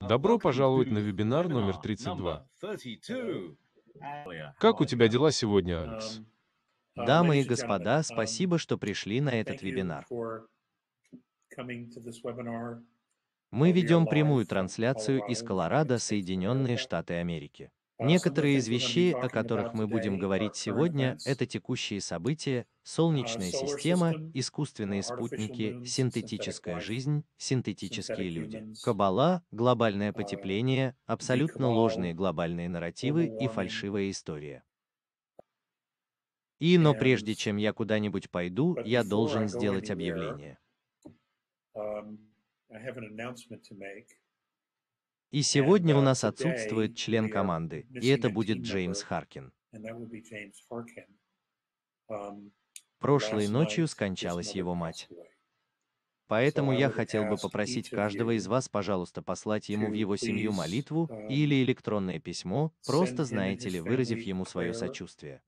Добро пожаловать на вебинар номер 32. Как у тебя дела сегодня, Алекс? Дамы и господа, спасибо, что пришли на этот вебинар. Мы ведем прямую трансляцию из Колорадо, Соединенные Штаты Америки. Некоторые из вещей, о которых мы будем говорить сегодня, это текущие события, а, Солнечная система, искусственные спутники, синтетическая жизнь, синтетические люди. Кабала, глобальное а, потепление, абсолютно ложные глобальные нарративы и фальшивая история. И, но прежде чем я куда-нибудь пойду, я должен сделать объявление. Um, и сегодня uh, у нас отсутствует член команды, и это будет Джеймс Харкин. Um, Прошлой ночью скончалась его мать. Поэтому я хотел бы попросить каждого из вас, пожалуйста, послать ему в его семью молитву uh, или электронное письмо, просто, знаете ли, выразив ему свое сочувствие.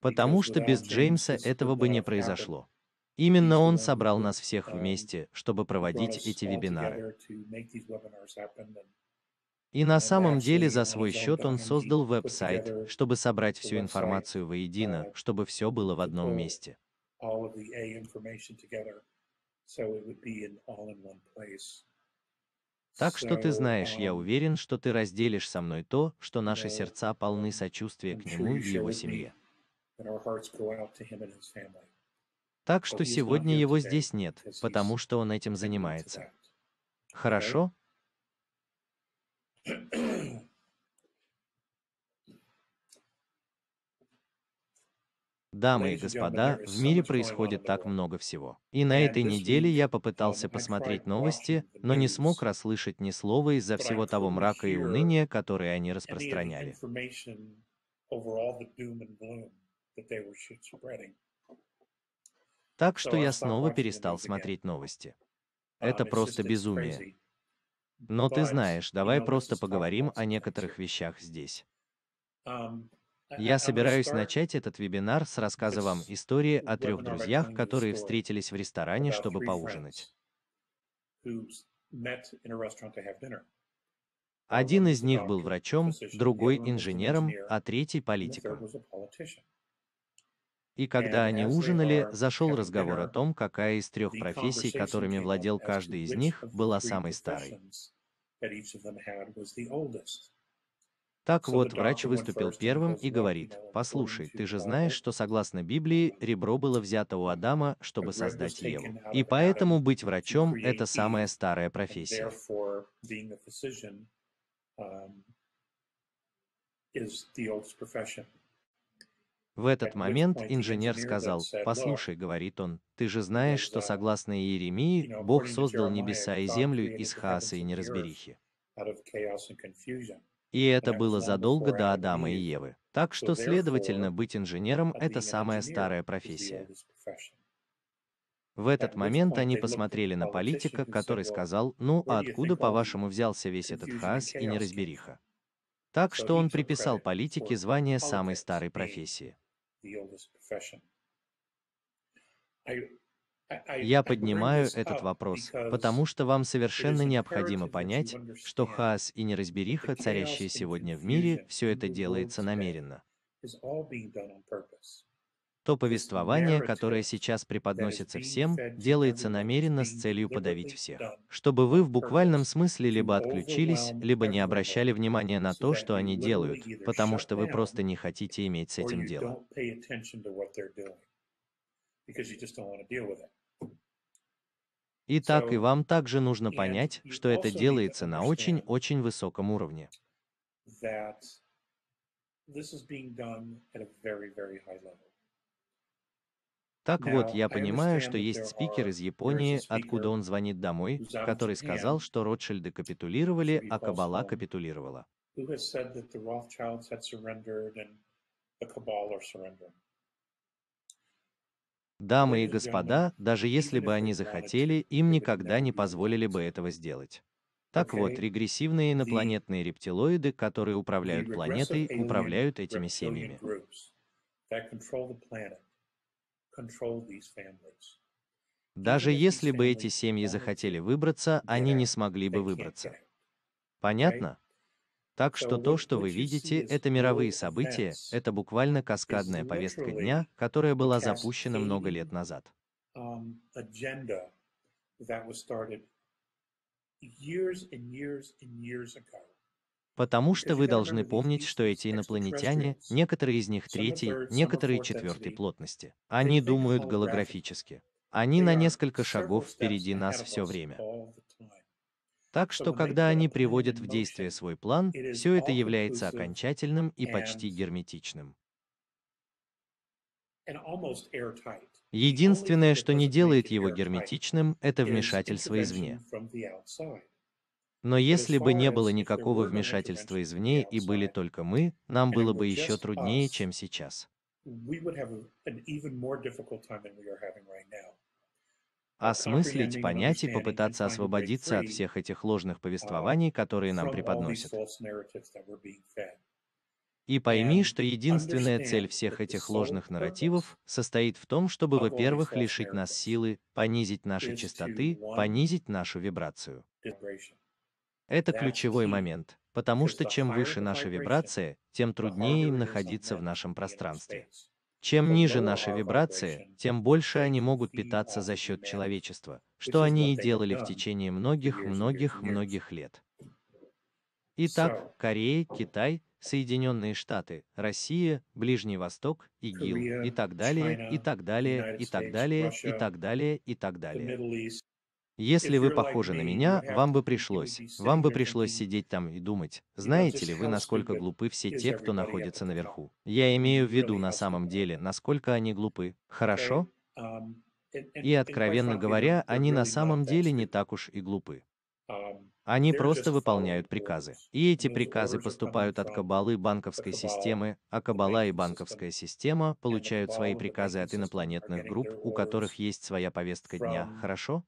Потому что без Джеймса этого бы не произошло. Именно он собрал um, нас всех um, вместе, чтобы проводить эти вебинары. И на самом деле за свой счет он создал веб-сайт, чтобы собрать всю информацию воедино, uh, чтобы все было в одном месте. Так что ты знаешь, я um, уверен, что ты разделишь со мной то, что наши сердца полны сочувствия к нему и его семье. Так что сегодня его здесь нет, потому что он этим занимается. Хорошо? Дамы и господа, в мире происходит так много всего. И на этой неделе я попытался посмотреть новости, но не смог расслышать ни слова из-за всего того мрака и уныния, которые они распространяли. Так что я снова перестал смотреть новости. А, Это просто безумие. Но ты знаешь, давай просто поговорим о некоторых вещах здесь. А, я а, собираюсь начать этот вебинар с рассказа вам истории о трех друзьях, которые встретились в ресторане, чтобы поужинать. Один из них был врачом, другой инженером, а третий политиком. И э, когда они ужинали, зашел разговор о том, какая из трех профессий, которыми владел каждый из них, была самой старой. Так вот, врач выступил первым и говорит, «Послушай, ты же знаешь, что согласно Библии, ребро было взято у Адама, чтобы создать Еву. И поэтому быть врачом – это самая старая профессия». Um, is the oldest profession. В этот момент инженер сказал, «Послушай, — говорит он, — ты же знаешь, что согласно Иеремии, Бог создал небеса и землю из хаоса и неразберихи». И это было задолго до Адама и Евы. Так что, следовательно, быть инженером – это самая старая профессия. В этот момент они посмотрели на политика, который сказал, ну а откуда, по-вашему, взялся весь этот хаос и неразбериха? Так что он приписал политике звание самой старой профессии the oldest profession. I я поднимаю этот вопрос, потому что вам совершенно необходимо понять, что хаос и неразбериха, царящие сегодня в мире, все это делается намеренно. То повествование, которое э, сейчас преподносится всем, э, делается намеренно с целью подавить всех. Чтобы вы в буквальном смысле либо отключились, либо не обращали внимания на то, что они делают, потому что вы просто не хотите иметь с этим дело. Итак, и вам также нужно понять, что это делается на очень-очень высоком уровне. This is being done at a very, very high level. Так вот, я понимаю, что есть спикер из Японии, откуда он звонит домой, который сказал, что Ротшильды капитулировали, а Кабала капитулировала. Дамы и господа, даже если бы они захотели, им никогда не позволили бы этого сделать. Так вот, регрессивные инопланетные рептилоиды, которые управляют планетой, управляют этими семьями. that control the planet. Даже если бы эти семьи захотели выбраться, они не смогли бы выбраться. Понятно? Так что то, что вы видите, это мировые события, это буквально каскадная повестка дня, которая была запущена много лет назад. Um, that was started years and years and years ago. Потому что вы должны помнить, что эти инопланетяне, некоторые из них третьей, некоторые четвертой плотности. Они думают голографически. Они на несколько шагов впереди нас все время. Так что, когда они приводят в действие свой план, все это является окончательным и почти герметичным. Единственное, что не делает его герметичным, это вмешательство извне. Но если бы не было никакого вмешательства извне и были только мы, нам было бы еще труднее, чем сейчас. Осмыслить, а понять и попытаться освободиться от всех этих ложных um, повествований, которые нам преподносят. И пойми, что единственная цель всех этих ложных нарративов состоит в том, чтобы, во-первых, лишить нас силы, понизить наши частоты, понизить нашу вибрацию. Это ключевой момент, потому что чем выше наша вибрация, тем труднее им находиться в нашем пространстве. Чем ниже наши вибрации, тем больше они могут питаться за счет человечества, что они и делали в течение многих-многих-многих лет. Итак, Корея, Китай, Соединенные Штаты, Россия, Ближний Восток, ИГИЛ и так далее, и так далее, и так далее, и так далее, и так далее. Если вы похожи на меня, вам бы пришлось, вам бы пришлось сидеть там и думать, знаете ли вы, насколько глупы все те, кто находится наверху. Я имею в виду на самом деле, насколько они глупы. Хорошо? Um, и, откровенно говоря, они на самом деле не так уж и глупы. Um, они просто выполняют приказы. И эти приказы поступают от кабалы банковской системы, а кабала и банковская система получают свои приказы от инопланетных групп, у которых есть своя повестка дня, хорошо?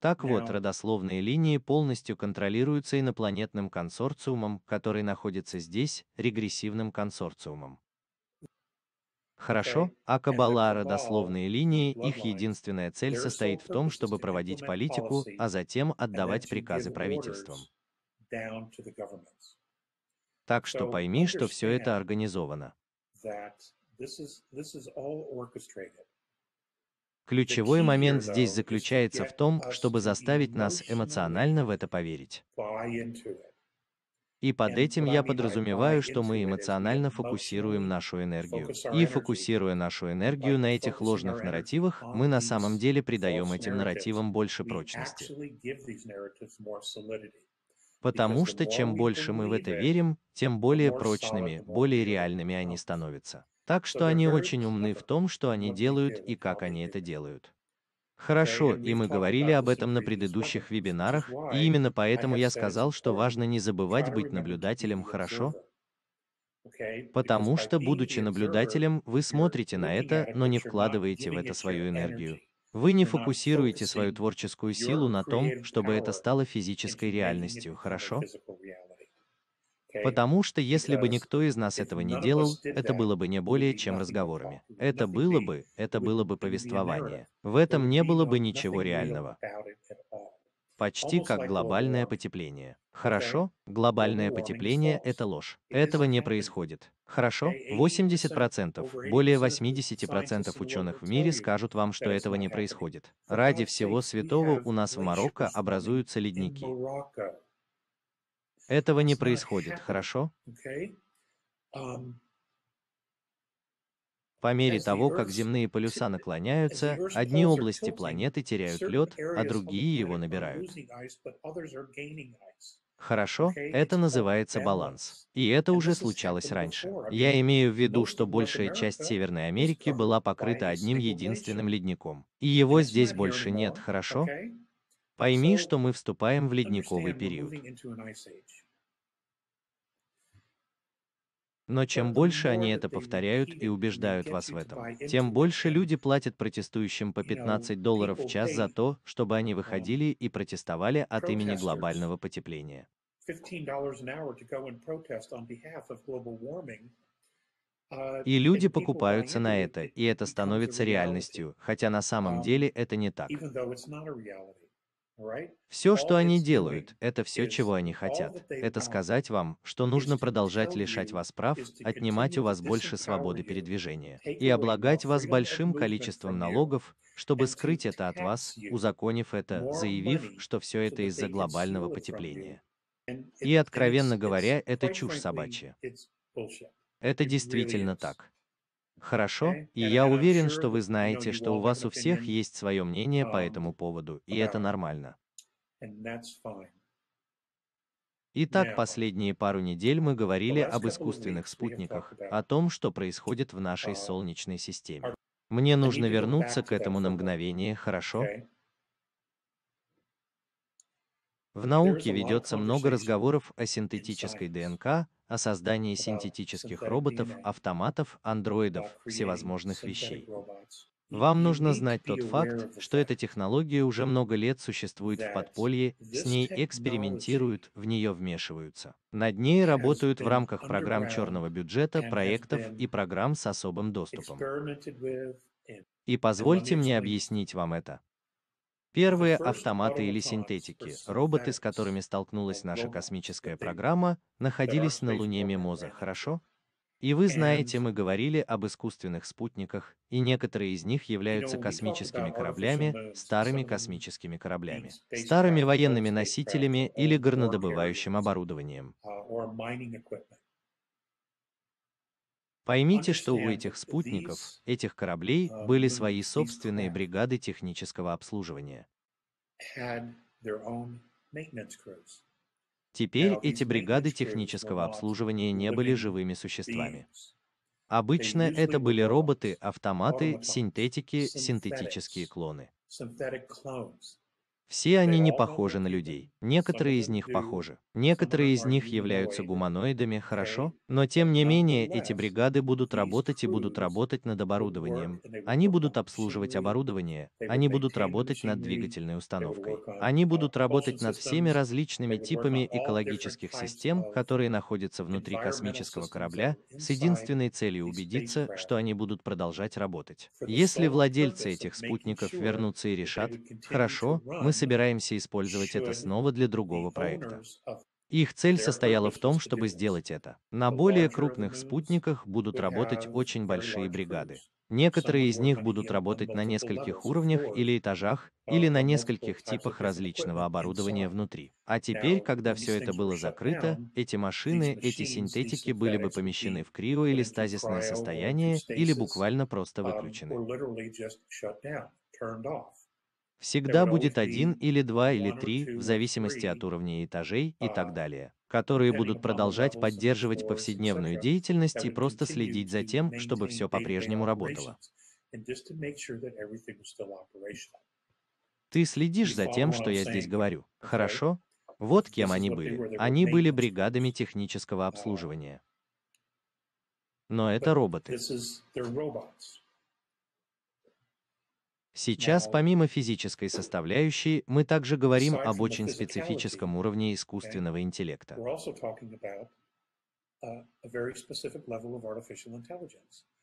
Так вот, родословные линии полностью контролируются инопланетным консорциумом, который находится здесь, регрессивным консорциумом. Хорошо, а кабала родословные линии, их единственная цель состоит в том, чтобы проводить политику, а затем отдавать приказы правительствам. Так что пойми, что все это организовано. Ключевой момент здесь заключается в том, чтобы заставить нас эмоционально в это поверить. И под этим я подразумеваю, что мы эмоционально фокусируем нашу энергию. И фокусируя нашу энергию на этих ложных нарративах, мы на самом деле придаем этим нарративам больше прочности. Потому что чем больше мы в это верим, тем более прочными, более реальными они становятся. Так что они очень умны в том, что они делают и как они это делают. Хорошо, и мы говорили об этом на предыдущих вебинарах, и именно поэтому я сказал, что важно не забывать быть наблюдателем, хорошо? Потому что, будучи наблюдателем, вы смотрите на это, но не вкладываете в это свою энергию. Вы не фокусируете свою творческую силу на том, чтобы это стало физической реальностью, хорошо? Потому что если бы никто из нас этого не делал, это было бы не более чем разговорами. Это было бы, это было бы повествование. В этом не было бы ничего реального. Почти как глобальное потепление. Хорошо? Глобальное потепление – это ложь. Этого не происходит. Хорошо? 80%, более 80% ученых в мире скажут вам, что этого не происходит. Ради всего святого у нас в Марокко образуются ледники. Этого не происходит, хорошо? Um, По мере того, как земные полюса наклоняются, одни области планеты теряют лед, а другие его набирают. Хорошо, это называется баланс. И это уже случалось раньше. Я имею в виду, что большая часть Северной Америки была покрыта одним единственным ледником. И его здесь больше нет, хорошо? Пойми, что мы вступаем в ледниковый период. Но чем больше они это повторяют и убеждают вас в этом, тем больше люди платят протестующим по 15 долларов в час за то, чтобы они uh, um, выходили и протестовали от имени глобального потепления. Uh, и люди покупаются на это, и это становится реальностью, хотя на самом um, деле это не так. Все, что они делают, это все, чего они хотят. Это сказать вам, что нужно продолжать лишать вас прав, отнимать у вас больше свободы передвижения и облагать вас большим количеством налогов, чтобы скрыть это от вас, узаконив это, заявив, что все это из-за глобального потепления. И, откровенно говоря, это чушь собачья. Это действительно так. Хорошо, э, и я э, уверен, что вы знаете, что у вас у всех есть свое мнение по um, этому поводу, и это нормально. Итак, последние пару недель мы говорили об искусственных спутниках, о том, что происходит в нашей um, Солнечной системе. Мне нужно вернуться к этому на мгновение, хорошо? В науке ведется много разговоров о синтетической ДНК, о создании синтетических роботов, автоматов, андроидов, всевозможных вещей. Вам нужно знать тот факт, что эта технология уже много лет существует в подполье, с ней экспериментируют, в нее вмешиваются. Над ней работают в рамках программ черного бюджета, проектов и программ с особым доступом. И позвольте мне объяснить вам это. Первые автоматы или синтетики, роботы, с которыми столкнулась наша космическая программа, находились на Луне Мимоза, хорошо? И вы эм, знаете, мы говорили об искусственных спутниках, и некоторые из них являются космическими кораблями, старыми космическими кораблями, старыми военными носителями э, или горнодобывающим оборудованием. А, Поймите, что у этих спутников, этих кораблей uh, были свои собственные бригады технического обслуживания. Теперь эти бригады технического обслуживания не были живыми существами. Обычно это были роботы, автоматы, синтетики, синтетические клоны. Все они не похожи на людей. Некоторые из них похожи. Некоторые из них являются гуманоидами, хорошо? Но тем не менее, эти бригады будут работать и будут работать над оборудованием. Они будут обслуживать оборудование, они будут работать над двигательной установкой. Они будут работать над всеми различными типами экологических систем, которые находятся внутри космического корабля, с единственной целью убедиться, что они будут продолжать работать. Если владельцы этих спутников вернутся и решат, хорошо, мы собираемся использовать это снова для другого проекта. Их цель состояла в том, чтобы сделать это. На более крупных спутниках будут работать очень большие бригады. Некоторые из них будут работать на нескольких уровнях или этажах, или на нескольких типах различного оборудования внутри. А теперь, когда все это было закрыто, эти машины, эти синтетики были бы помещены в крио- или стазисное состояние, или буквально просто um, выключены. Всегда будет один или два или три, в зависимости от уровня этажей и так uh, далее, которые будут продолжать поддерживать повседневную деятельность и просто следить за тем, чтобы все по-прежнему работало. Ты следишь за тем, что я здесь говорю. Хорошо? Вот кем они были. Они были бригадами технического uh, обслуживания. Но это роботы. Сейчас, помимо физической составляющей, мы также говорим об очень специфическом уровне искусственного интеллекта.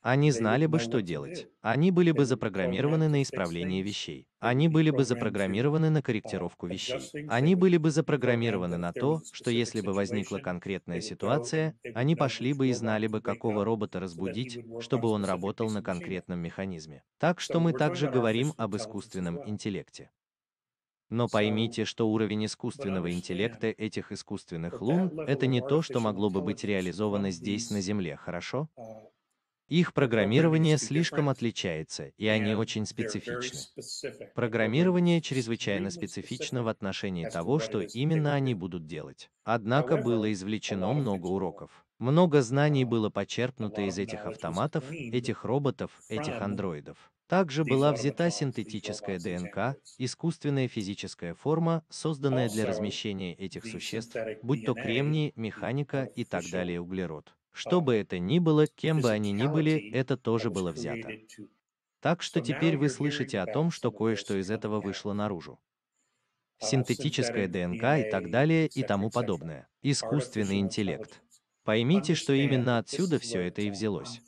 Они знали бы, что делать. Они были бы запрограммированы на исправление вещей. Они были бы запрограммированы на корректировку вещей. Они были бы запрограммированы на то, что если бы возникла конкретная ситуация, они пошли бы и знали бы, какого робота разбудить, чтобы он работал на конкретном механизме. Так что мы также говорим об искусственном интеллекте. Но поймите, что уровень искусственного интеллекта этих искусственных лун – это не то, что могло бы быть реализовано здесь, на Земле, хорошо? Uh, их программирование слишком отличается, и они очень специфичны. Программирование чрезвычайно специфично в отношении того, что именно они будут делать. Однако было извлечено много уроков. Много знаний было почерпнуто из этих автоматов, этих роботов, этих андроидов. Также была взята синтетическая ДНК, искусственная физическая форма, созданная для размещения этих существ, будь то кремний, механика и так далее углерод. Что бы это ни было, кем бы они ни были, это тоже было взято. Так что теперь вы слышите о том, что кое-что из этого вышло наружу. Uh, Синтетическая ДНК и так далее и тому подобное. Искусственный интеллект. Поймите, что именно отсюда все это и взялось.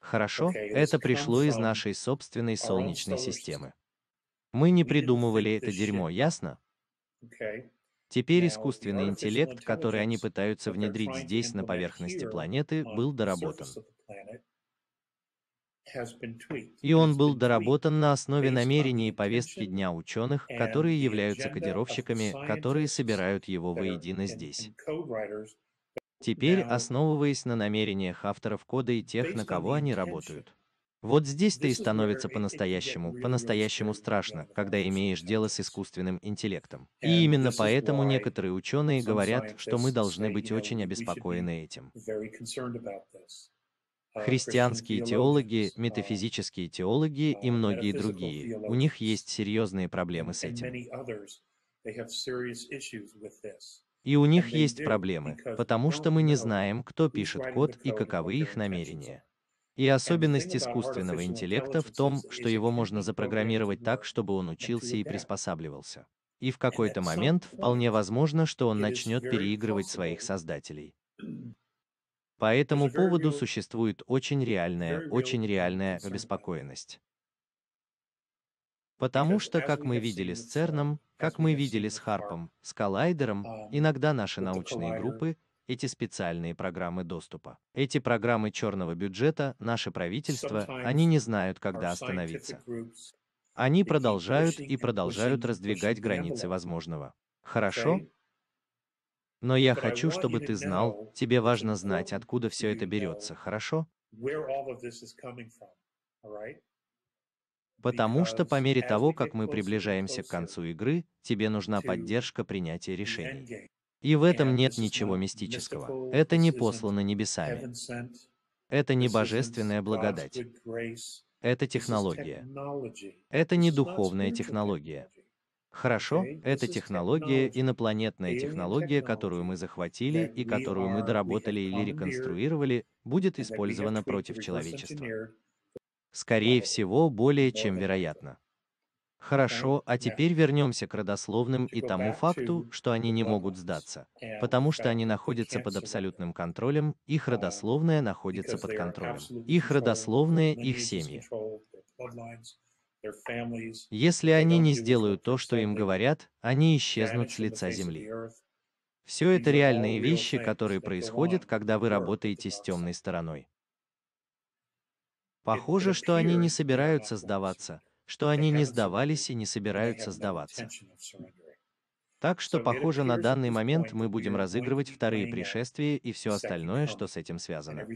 Хорошо, это пришло из нашей собственной Солнечной системы. Мы не придумывали это дерьмо, ясно? Теперь искусственный интеллект, который они пытаются внедрить здесь, на поверхности планеты, был доработан. И он был доработан на основе намерений и повестки дня ученых, которые являются кодировщиками, которые собирают его воедино здесь. Теперь, основываясь на намерениях авторов кода и тех, на кого они работают, вот здесь-то и становится по-настоящему, по-настоящему страшно, когда имеешь дело с искусственным интеллектом. И именно поэтому некоторые ученые говорят, что мы должны быть очень обеспокоены этим. Uh, Христианские теологи, uh, метафизические теологи uh, и многие другие, у них есть серьезные проблемы с этим. И у них есть проблемы, потому что мы не знаем, кто пишет код и каковы их намерения. И особенность искусственного интеллекта в том, что его можно запрограммировать так, чтобы он учился и приспосабливался. И в какой-то момент вполне возможно, что он начнет переигрывать своих создателей. По этому поводу существует очень реальная, очень реальная обеспокоенность. Потому что, как мы видели с Церном, как мы видели с Харпом, с Коллайдером, um, иногда наши научные группы, эти специальные программы доступа. Эти программы черного бюджета, наше правительство, они не знают, когда остановиться. Они продолжают и продолжают раздвигать границы возможного. Хорошо? Но я хочу, чтобы ты знал, тебе важно знать, откуда все это берется, хорошо? Потому что по мере того, как мы приближаемся к концу игры, тебе нужна поддержка принятия решений. И в этом нет ничего мистического. Это не послано небесами. Это не божественная благодать. Это технология. Это не духовная технология. Хорошо, это технология, инопланетная технология, которую мы захватили и которую мы доработали или реконструировали, будет использована против человечества. Скорее всего, более чем вероятно. Хорошо, э, а теперь вернемся к родословным и тому факту, что они не могут сдаться, потому что они находятся под абсолютным контролем, их родословная находится под контролем. Их родословная, их семьи. Если они не сделают то, что им говорят, они исчезнут с лица земли. Все это реальные вещи, которые происходят, когда вы работаете с темной стороной. Похоже, что они не собираются сдаваться, что они не сдавались и не собираются сдаваться. Так что, похоже, на данный момент мы будем разыгрывать вторые пришествия и все остальное, что с этим связано.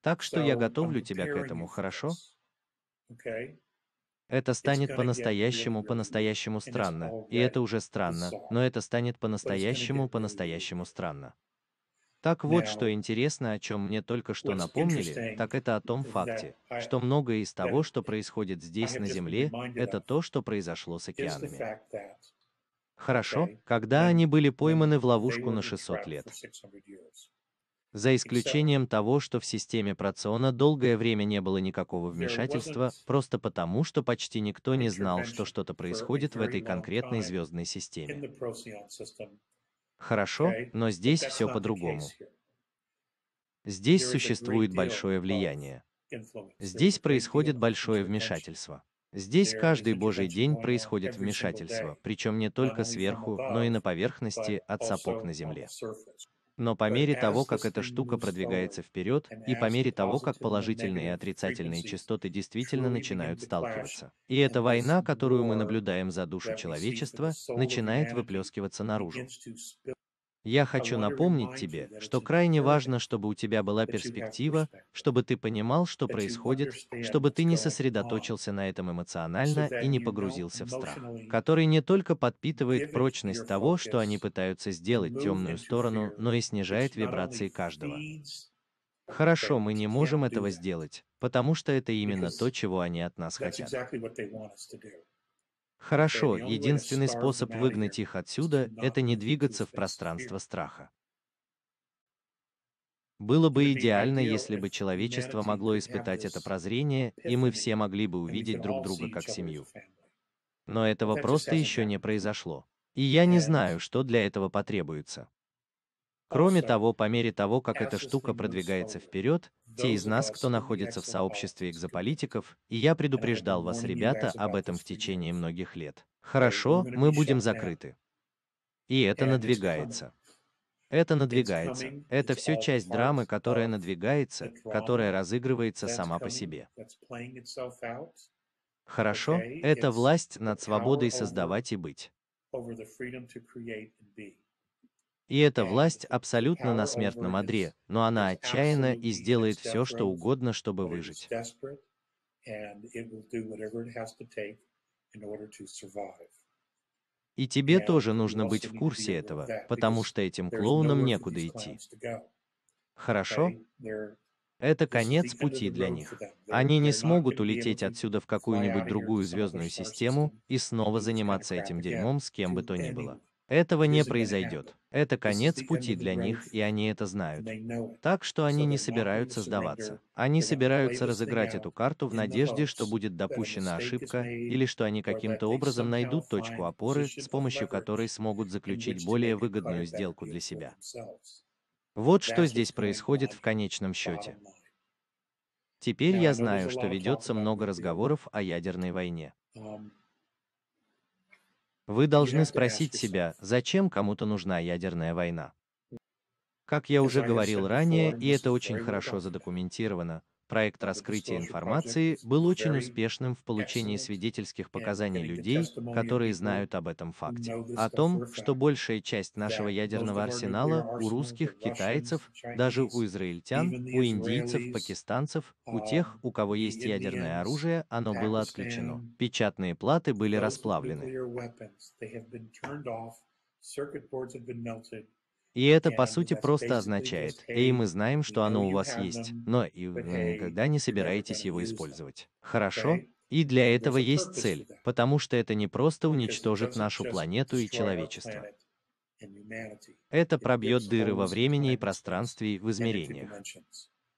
Так что я готовлю тебя к этому, хорошо? Это станет по-настоящему, по-настоящему странно. И это уже странно, но это станет по-настоящему, по-настоящему странно. Так вот, что интересно, о чем мне только что напомнили, так это о том факте, что многое из того, что происходит здесь на Земле, это то, что произошло с океанами. Хорошо, когда они были пойманы в ловушку на 600 лет. За исключением того, что в системе Проциона долгое время не было никакого вмешательства, просто потому, что почти никто не знал, что что-то происходит в этой конкретной звездной системе. Хорошо, но здесь все по-другому. Здесь существует большое влияние. Здесь происходит большое вмешательство. Здесь каждый Божий день происходит вмешательство, причем не только сверху, но и на поверхности от сапог на земле. Но по мере того, как эта штука продвигается вперед, и по мере того, как положительные и отрицательные частоты действительно начинают сталкиваться. И эта война, которую мы наблюдаем за душу человечества, начинает выплескиваться наружу. Я хочу напомнить тебе, что крайне важно, чтобы у тебя была перспектива, чтобы ты понимал, что происходит, чтобы ты не сосредоточился на этом эмоционально и не погрузился в страх, который не только подпитывает прочность того, что они пытаются сделать темную сторону, но и снижает вибрации каждого. Хорошо, мы не можем этого сделать, потому что это именно то, чего они от нас хотят. Хорошо, единственный способ выгнать их отсюда – это не двигаться в пространство страха. Было бы идеально, если бы человечество могло испытать это прозрение, и мы все могли бы увидеть друг друга как семью. Но этого просто еще не произошло. И я не знаю, что для этого потребуется. Кроме того, по мере того, как эта штука продвигается вперед, те из нас, кто находится в сообществе экзополитиков, и я предупреждал вас, ребята, об этом в течение многих лет. Хорошо, мы будем закрыты. И это надвигается. Это надвигается. Это все часть драмы, которая надвигается, которая разыгрывается сама по себе. Хорошо, это власть над свободой создавать и быть. И эта э, власть абсолютно на смертном одре, но она отчаянна и сделает все, что угодно, чтобы выжить. И тебе тоже нужно быть в курсе этого, потому что этим клоунам некуда идти. Хорошо? Это конец пути для них. Они не смогут улететь отсюда в какую-нибудь другую звездную систему и снова заниматься этим дерьмом с кем бы то ни было. Этого не произойдет. Это конец пути для них, и они это знают. Так что они не собираются сдаваться. Они собираются разыграть эту карту в надежде, что будет допущена ошибка, или что они каким-то образом найдут точку опоры, с помощью которой смогут заключить более выгодную сделку для себя. Вот что здесь происходит в конечном счете. Теперь я знаю, что ведется много разговоров о ядерной войне. Вы должны спросить себя, зачем кому-то нужна ядерная война. Как я уже говорил ранее, и это очень хорошо задокументировано, Проект раскрытия информации был очень успешным в получении свидетельских показаний людей, которые знают об этом факте. О том, что большая часть нашего ядерного арсенала у русских, китайцев, даже у израильтян, у индийцев, пакистанцев, у тех, у кого есть ядерное оружие, оно было отключено. Печатные платы были расплавлены. И это, по сути, просто означает, «Эй, мы знаем, что оно у вас есть, но и вы никогда не собираетесь его использовать». Хорошо? И для этого есть цель, потому что это не просто уничтожит нашу планету и человечество. Это пробьет дыры во времени и пространстве в измерениях.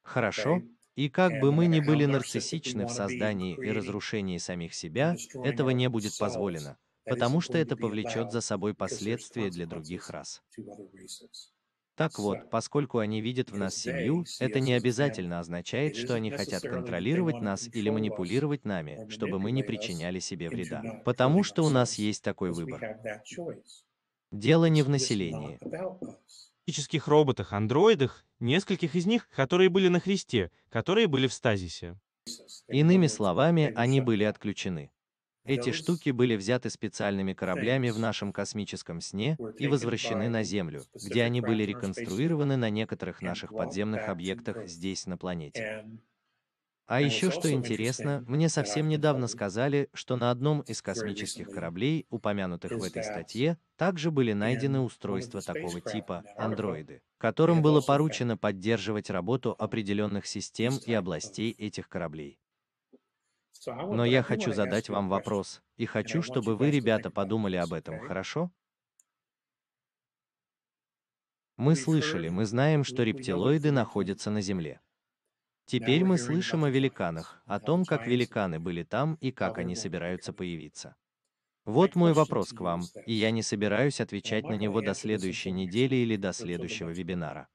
Хорошо? И как бы мы ни были нарциссичны в создании и разрушении самих себя, этого не будет позволено, потому что это повлечет за собой последствия для других рас. Так вот, поскольку они видят в нас семью, это не обязательно означает, что они хотят контролировать нас или манипулировать нами, чтобы мы не причиняли себе вреда. Потому что у нас есть такой выбор. Дело не в населении в фактических роботах, андроидах, нескольких из них, которые были на Христе, которые были в стазисе. Иными словами, они были отключены. Эти штуки были взяты специальными кораблями в нашем космическом сне и возвращены на Землю, где они были реконструированы на некоторых наших подземных объектах здесь, на планете. А еще что интересно, мне совсем недавно сказали, что на одном из космических кораблей, упомянутых в этой статье, также были найдены устройства такого типа, андроиды, которым было поручено поддерживать работу определенных систем и областей этих кораблей. Но я хочу задать вам вопрос, и хочу, чтобы вы, ребята, подумали об этом, хорошо? Мы слышали, мы знаем, что рептилоиды находятся на Земле. Теперь мы слышим о великанах, о том, как великаны были там и как они собираются появиться. Вот мой вопрос к вам, и я не собираюсь отвечать на него до следующей недели или до следующего вебинара.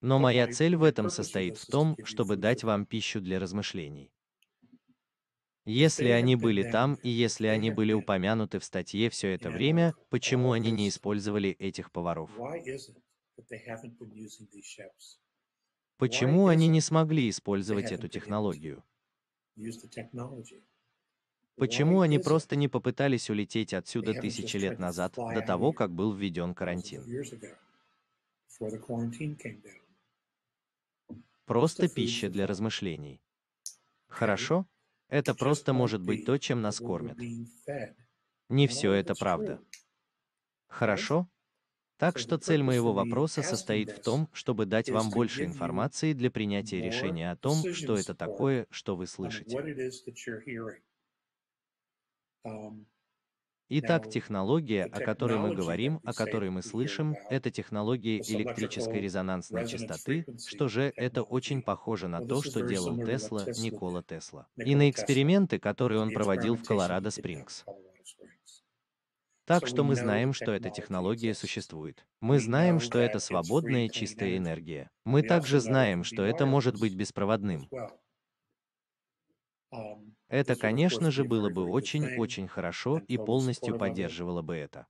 Но моя цель в этом состоит в том, чтобы дать вам пищу для размышлений. Если они были там и если они были упомянуты в статье все это время, почему они не использовали этих поваров? Почему они не смогли использовать эту технологию? Почему они просто не попытались улететь отсюда тысячи лет назад, до того, как был введен карантин? Просто пища для размышлений. Хорошо? Это просто может быть то, чем нас кормят. Не все это правда. Хорошо? Так что цель моего вопроса состоит в том, чтобы дать вам больше информации для принятия решения о том, что это такое, что вы слышите. Итак, технология, о которой мы говорим, о которой мы слышим, это технология электрической резонансной частоты, что же это очень похоже на то, что делал Тесла, Никола Тесла, и на эксперименты, которые он проводил в Колорадо Спрингс. Так что мы знаем, что эта технология существует. Мы знаем, что это свободная чистая энергия. Мы также знаем, что это может быть беспроводным. Это, конечно же, было бы очень-очень хорошо и полностью поддерживало бы это.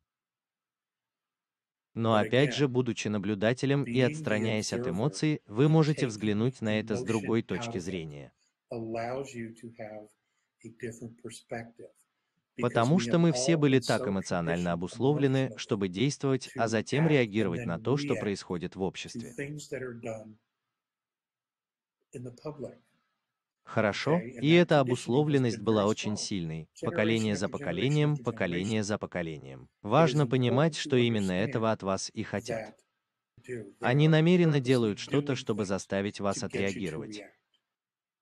Но опять же, будучи наблюдателем и отстраняясь от эмоций, вы можете взглянуть на это с другой точки зрения. Потому что мы все были так эмоционально обусловлены, чтобы действовать, а затем реагировать на то, что происходит в обществе. Хорошо, э, и эта обусловленность была очень сильной, поколение за поколением, поколение за поколением. Важно понимать, что именно этого от вас и хотят. Они намеренно делают что-то, чтобы заставить вас отреагировать.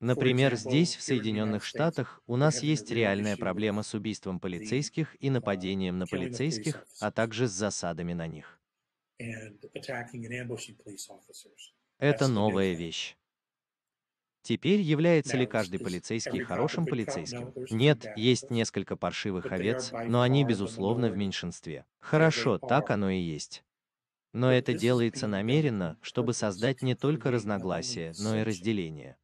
Например, здесь, в Соединенных Штатах, у нас есть реальная проблема с убийством полицейских и а, нападением на полицейских, а также с засадами на них. Это новая вещь. Теперь является ли каждый полицейский хорошим полицейским? Нет, есть несколько паршивых овец, но они, безусловно, в меньшинстве. Хорошо, так оно и есть. Но это делается намеренно, чтобы создать не только разногласия, но и разделение.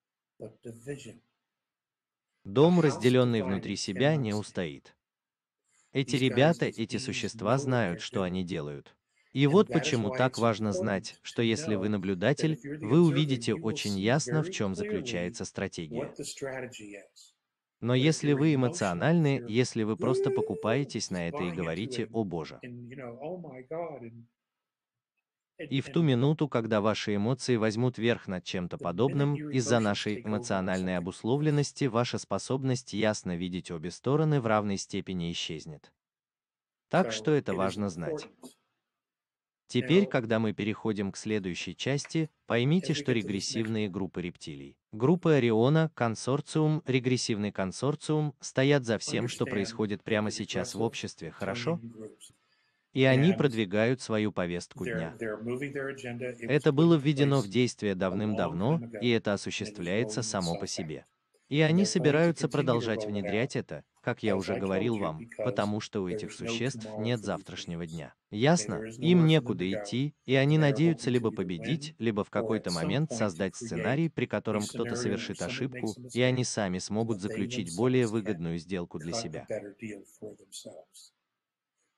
Дом, разделенный внутри себя, не устоит. Эти ребята, эти существа знают, что они делают. И вот почему так важно знать, что если вы наблюдатель, вы увидите очень ясно, в чем заключается стратегия. Но если вы эмоциональны, если вы просто покупаетесь на это и говорите «О Боже», oh и в ту минуту, когда ваши эмоции возьмут верх над чем-то подобным, из-за нашей эмоциональной обусловленности ваша способность ясно видеть обе стороны в равной степени исчезнет. Так что это важно знать. Теперь, э, когда мы переходим к следующей части, поймите, что регрессивные группы рептилий, группы Ориона, консорциум, регрессивный консорциум, стоят за всем, что происходит прямо сейчас в обществе, хорошо? И они продвигают свою повестку дня. Это было введено в действие давным-давно, и это осуществляется само по себе. И они собираются продолжать внедрять это, как я уже говорил вам, потому что у этих существ нет завтрашнего дня. Ясно? Им некуда идти, и они надеются либо победить, либо в какой-то момент создать сценарий, при котором кто-то совершит ошибку, и они сами смогут заключить более выгодную сделку для себя.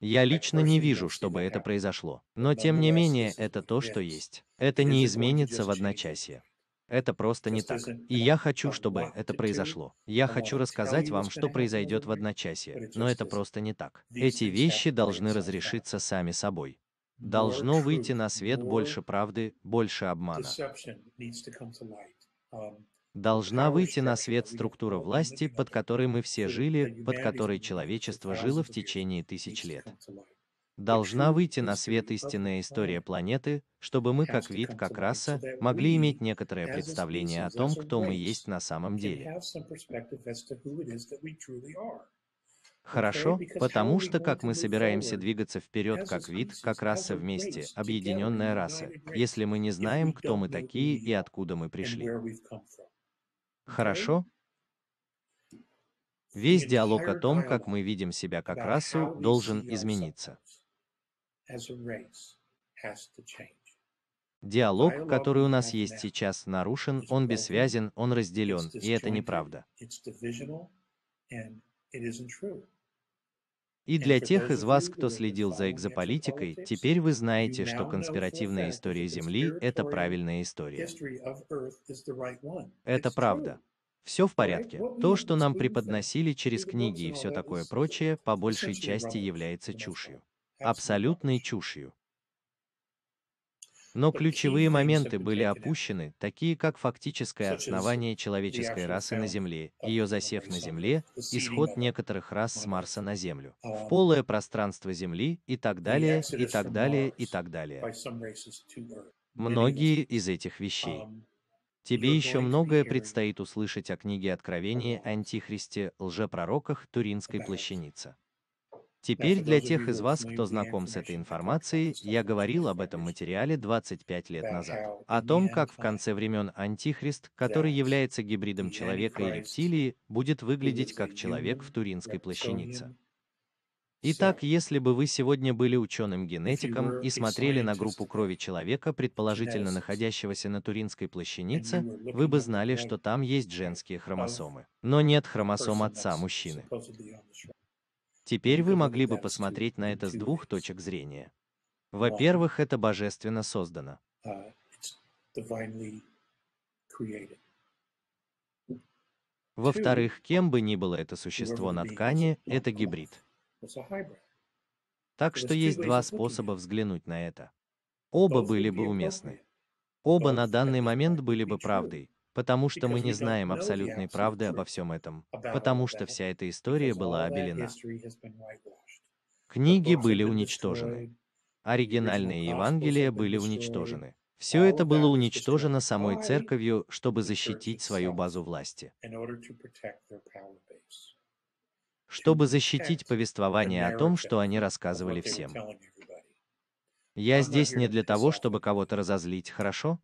Я лично не вижу, чтобы это произошло. Но тем не менее, это то, что есть. Это не изменится в одночасье. Это просто не так. И я хочу, чтобы это произошло. Я хочу рассказать вам, что произойдет в одночасье, но это просто не так. Эти вещи должны разрешиться сами собой. Должно выйти на свет больше правды, больше обмана. Um, Должна выйти на свет структура власти, под которой мы все жили, под которой человечество жило в течение тысяч лет. Должна выйти на свет истинная история планеты, чтобы мы как вид, как раса, могли иметь некоторое представление о том, кто мы есть на самом деле. Хорошо, потому что как мы собираемся двигаться вперед как вид, как раса вместе, объединенная раса, если мы не знаем, кто мы такие и откуда мы пришли. Хорошо? Весь диалог о том, как мы видим себя как расу, должен измениться. Диалог, который у нас есть сейчас, нарушен, он бессвязен, он разделен, и это неправда. И для тех из вас, кто следил за экзополитикой, теперь вы знаете, что конспиративная история Земли – это правильная история. Это правда. Все в порядке. То, что нам преподносили через книги и все такое прочее, по большей части является чушью абсолютной чушью. Но ключевые моменты были опущены, такие как фактическое ну основание человеческой расы на Земле, ее засев на Земле, исход некоторых рас с Марса на Землю, в полое пространство Земли и так ну, далее, и так далее, и так далее. Многие из этих вещей. Тебе еще многое предстоит услышать о книге Откровения Антихристе, лжепророках Туринской плащаницы. Теперь для тех из вас, кто знаком с этой информацией, я говорил об этом материале 25 лет назад. О том, как в конце времен Антихрист, который является гибридом человека и рептилии, будет выглядеть как человек в Туринской плащанице. Итак, если бы вы сегодня были ученым-генетиком и смотрели на группу крови человека, предположительно находящегося на Туринской плащанице, вы бы знали, что там есть женские хромосомы. Но нет хромосом отца мужчины. Теперь вы могли бы посмотреть на это с двух точек зрения. Во-первых, это божественно создано. Uh, Во-вторых, кем бы ни было это существо на ткани, это гибрид. Так что есть два способа взглянуть на это. Оба были бы уместны. Оба на данный момент были бы правдой, потому что мы не знаем абсолютной правды обо всем этом, потому что вся эта история была обелена. Книги были уничтожены. Оригинальные Евангелия были уничтожены. Все это было уничтожено самой церковью, чтобы защитить свою базу власти. Чтобы защитить повествование о том, что они рассказывали всем. Я здесь не для того, чтобы кого-то разозлить, хорошо?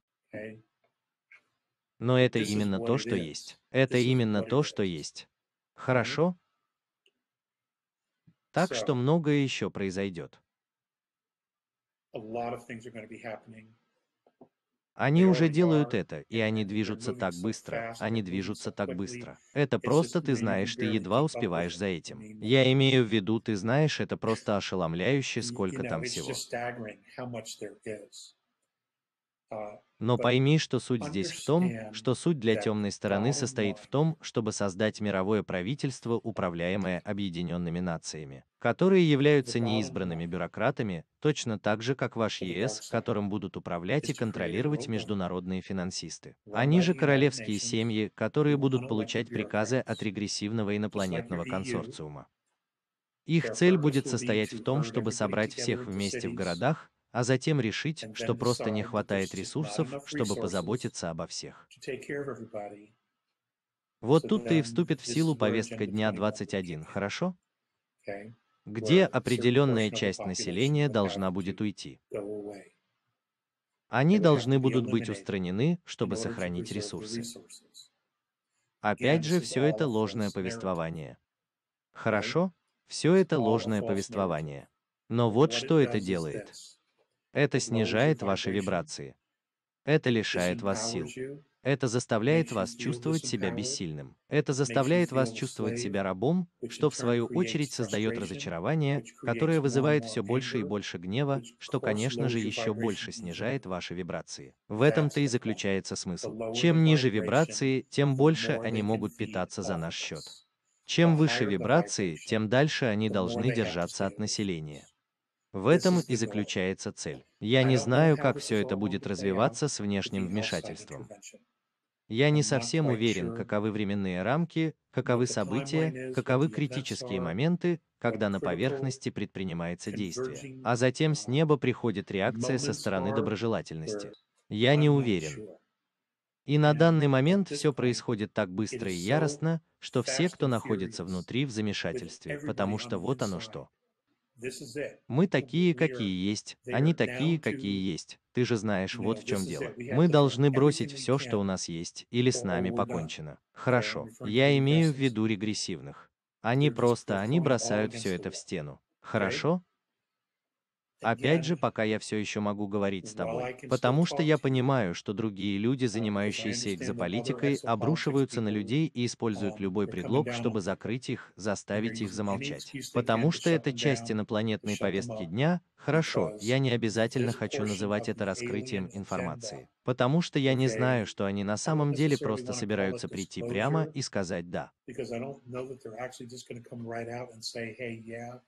Но это именно то, что есть. Это именно то, что есть. Хорошо? Так что многое еще произойдет. Они уже делают это, и они движутся так быстро, они движутся так быстро. Это просто ты знаешь, ты едва успеваешь за этим. Я имею в виду, ты знаешь, это просто ошеломляюще, сколько там всего. Но пойми, что суть здесь в том, что суть для темной стороны состоит в том, чтобы создать мировое правительство, управляемое Объединенными Нациями, которые являются неизбранными бюрократами, точно так же, как ваш ЕС, которым будут управлять и контролировать международные финансисты. Они же королевские семьи, которые будут получать приказы от регрессивного инопланетного консорциума. Их цель будет состоять в том, чтобы собрать всех вместе в городах, а затем решить, что просто не хватает ресурсов, чтобы позаботиться обо всех. Вот тут-то и вступит в силу повестка дня 21, хорошо? Где определенная часть населения должна будет уйти. Они должны будут быть устранены, чтобы сохранить ресурсы. Опять же, все это ложное повествование. Хорошо? Все это ложное повествование. Но вот что это делает. Это снижает ваши вибрации. Это лишает вас сил. Это заставляет вас чувствовать себя бессильным. Это заставляет вас чувствовать себя рабом, что в свою очередь создает разочарование, которое вызывает все больше и больше гнева, что, конечно же, еще больше снижает ваши вибрации. В этом-то и заключается смысл. Чем ниже вибрации, тем больше они могут питаться за наш счет. Чем выше вибрации, тем дальше они должны держаться от населения. В этом и заключается цель. Я не знаю, как все это будет развиваться с внешним вмешательством. Я не совсем уверен, каковы временные рамки, каковы события, каковы критические моменты, когда на поверхности предпринимается действие, а затем с неба uh, приходит реакция со стороны доброжелательности. Я не уверен. И на данный момент все происходит так быстро и яростно, что все, кто находится внутри, в замешательстве, потому что вот оно что. Мы такие, какие есть. Они такие, какие есть. Ты же знаешь, вот в чем дело. Мы должны бросить все, что у нас есть, или с нами покончено. Хорошо. Я имею в виду регрессивных. Они просто, они бросают все это в стену. Хорошо? Опять же, пока я все еще могу говорить с тобой, потому что я понимаю, что другие люди, занимающиеся экзополитикой, обрушиваются на людей и используют любой предлог, чтобы закрыть их, заставить их замолчать. Потому что это часть инопланетной повестки дня, хорошо, я не обязательно хочу называть это раскрытием информации. Потому что я не знаю, что они на самом деле просто собираются прийти прямо и сказать «да». Because I don't know that they're actually just going to come right out and say, hey, yeah,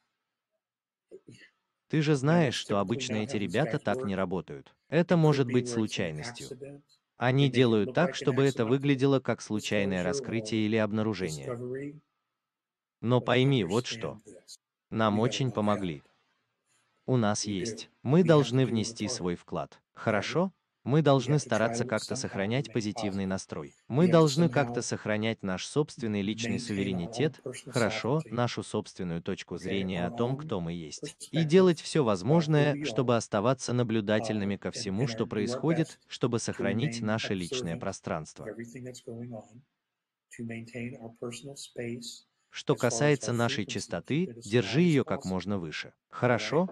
ты же знаешь, что обычно эти ребята так не работают. Это может быть случайностью. Они делают так, чтобы это выглядело как случайное раскрытие или обнаружение. Но пойми вот что. Нам очень помогли. У нас есть. Мы должны внести свой вклад. Хорошо? Мы должны стараться как-то сохранять позитивный настрой. Мы должны как-то сохранять наш собственный личный суверенитет, хорошо, нашу собственную точку зрения о том, кто мы есть. И делать все возможное, чтобы оставаться наблюдательными ко всему, что происходит, чтобы сохранить наше личное пространство. Что касается нашей чистоты, держи ее как можно выше. Хорошо?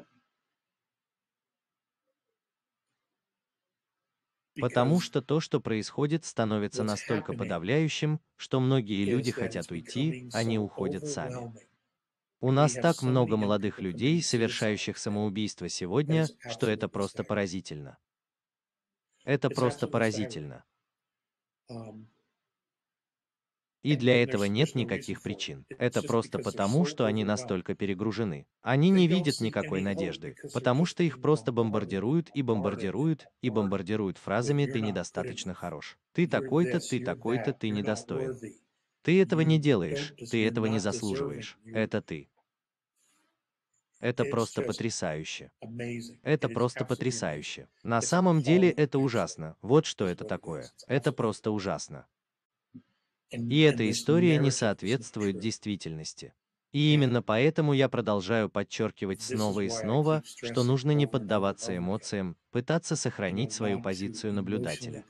Потому что то, что происходит, становится настолько подавляющим, что многие люди хотят уйти, они уходят сами. У нас так много молодых людей, совершающих самоубийство сегодня, что это просто поразительно. Это просто поразительно. Um, и для этого нет никаких причин. Это просто потому, что они настолько перегружены. Они не видят никакой надежды, потому что их просто бомбардируют и бомбардируют и бомбардируют фразами «ты недостаточно хорош». «Ты такой-то, ты такой-то, ты недостоин». Ты этого не делаешь, ты этого не заслуживаешь. Это ты. Это просто потрясающе. Это просто потрясающе. На самом деле это ужасно. Вот что это такое. Это просто ужасно. И эта история не соответствует действительности. И именно поэтому я продолжаю подчеркивать снова и снова, что нужно не поддаваться эмоциям, пытаться сохранить свою позицию наблюдателя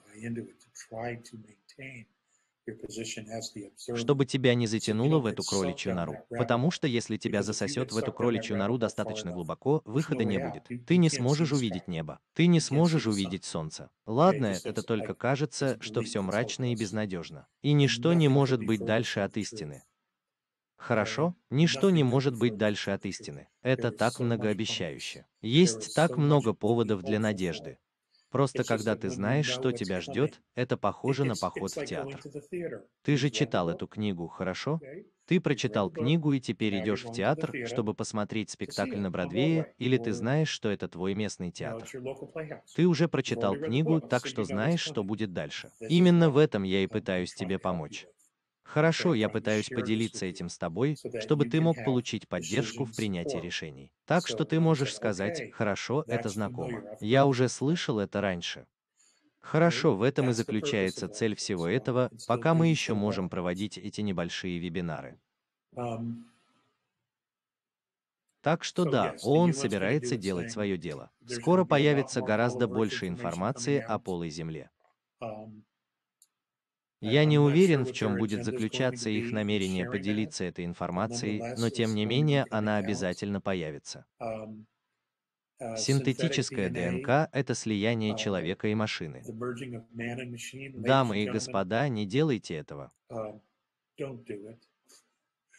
чтобы тебя не затянуло в эту кроличью нору. Потому что если тебя засосет в эту кроличью нору достаточно глубоко, выхода не будет. Ты не сможешь увидеть небо. Ты не сможешь увидеть солнце. Ладно, это только кажется, что все мрачно и безнадежно. И ничто не может быть дальше от истины. Хорошо, ничто не может быть дальше от истины. Это так многообещающе. Есть так много поводов для надежды. Просто когда ты знаешь, что тебя ждет, это похоже на поход в театр. Ты же читал эту книгу, хорошо? Ты прочитал книгу и теперь идешь в театр, чтобы посмотреть спектакль на Бродвее, или ты знаешь, что это твой местный театр. Ты уже прочитал книгу, так что знаешь, что будет дальше. Именно в этом я и пытаюсь тебе помочь. Хорошо, я пытаюсь поделиться этим с тобой, чтобы ты мог получить поддержку в принятии решений. Так что ты можешь сказать, хорошо, это знакомо. Я уже слышал это раньше. Хорошо, в этом и заключается цель всего этого, пока мы еще можем проводить эти небольшие вебинары. Um, так что да, ООН собирается делать свое дело. Скоро появится гораздо больше информации о полой земле. Um, я не уверен, в чем будет заключаться их намерение поделиться этой информацией, но тем не менее она обязательно появится. Синтетическая ДНК — это слияние человека и машины. Дамы и господа, не делайте этого.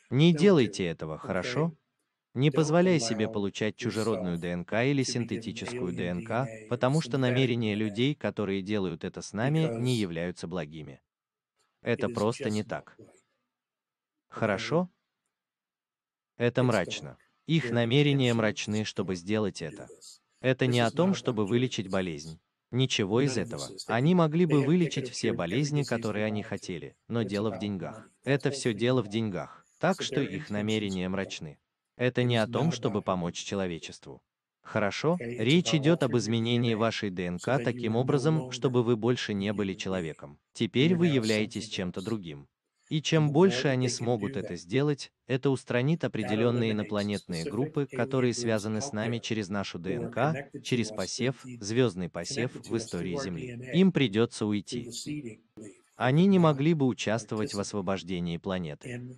Не делайте этого, хорошо? Не позволяй себе получать чужеродную ДНК или синтетическую ДНК, потому что намерения людей, которые делают это с нами, не являются благими. Это просто не так. Хорошо? Это мрачно. Их намерения мрачны, чтобы сделать это. Это не о том, чтобы вылечить болезнь. Ничего из этого. Они могли бы вылечить все болезни, которые они хотели, но дело в деньгах. Это все дело в деньгах. Так что их намерения мрачны. Это не о том, чтобы помочь человечеству. Хорошо, речь идет об изменении вашей ДНК таким образом, чтобы вы больше не были человеком. Теперь вы являетесь чем-то другим. И чем больше они смогут это сделать, это устранит определенные инопланетные группы, которые связаны с нами через нашу ДНК, через посев, звездный посев в истории Земли. Им придется уйти они не могли бы участвовать в освобождении планеты.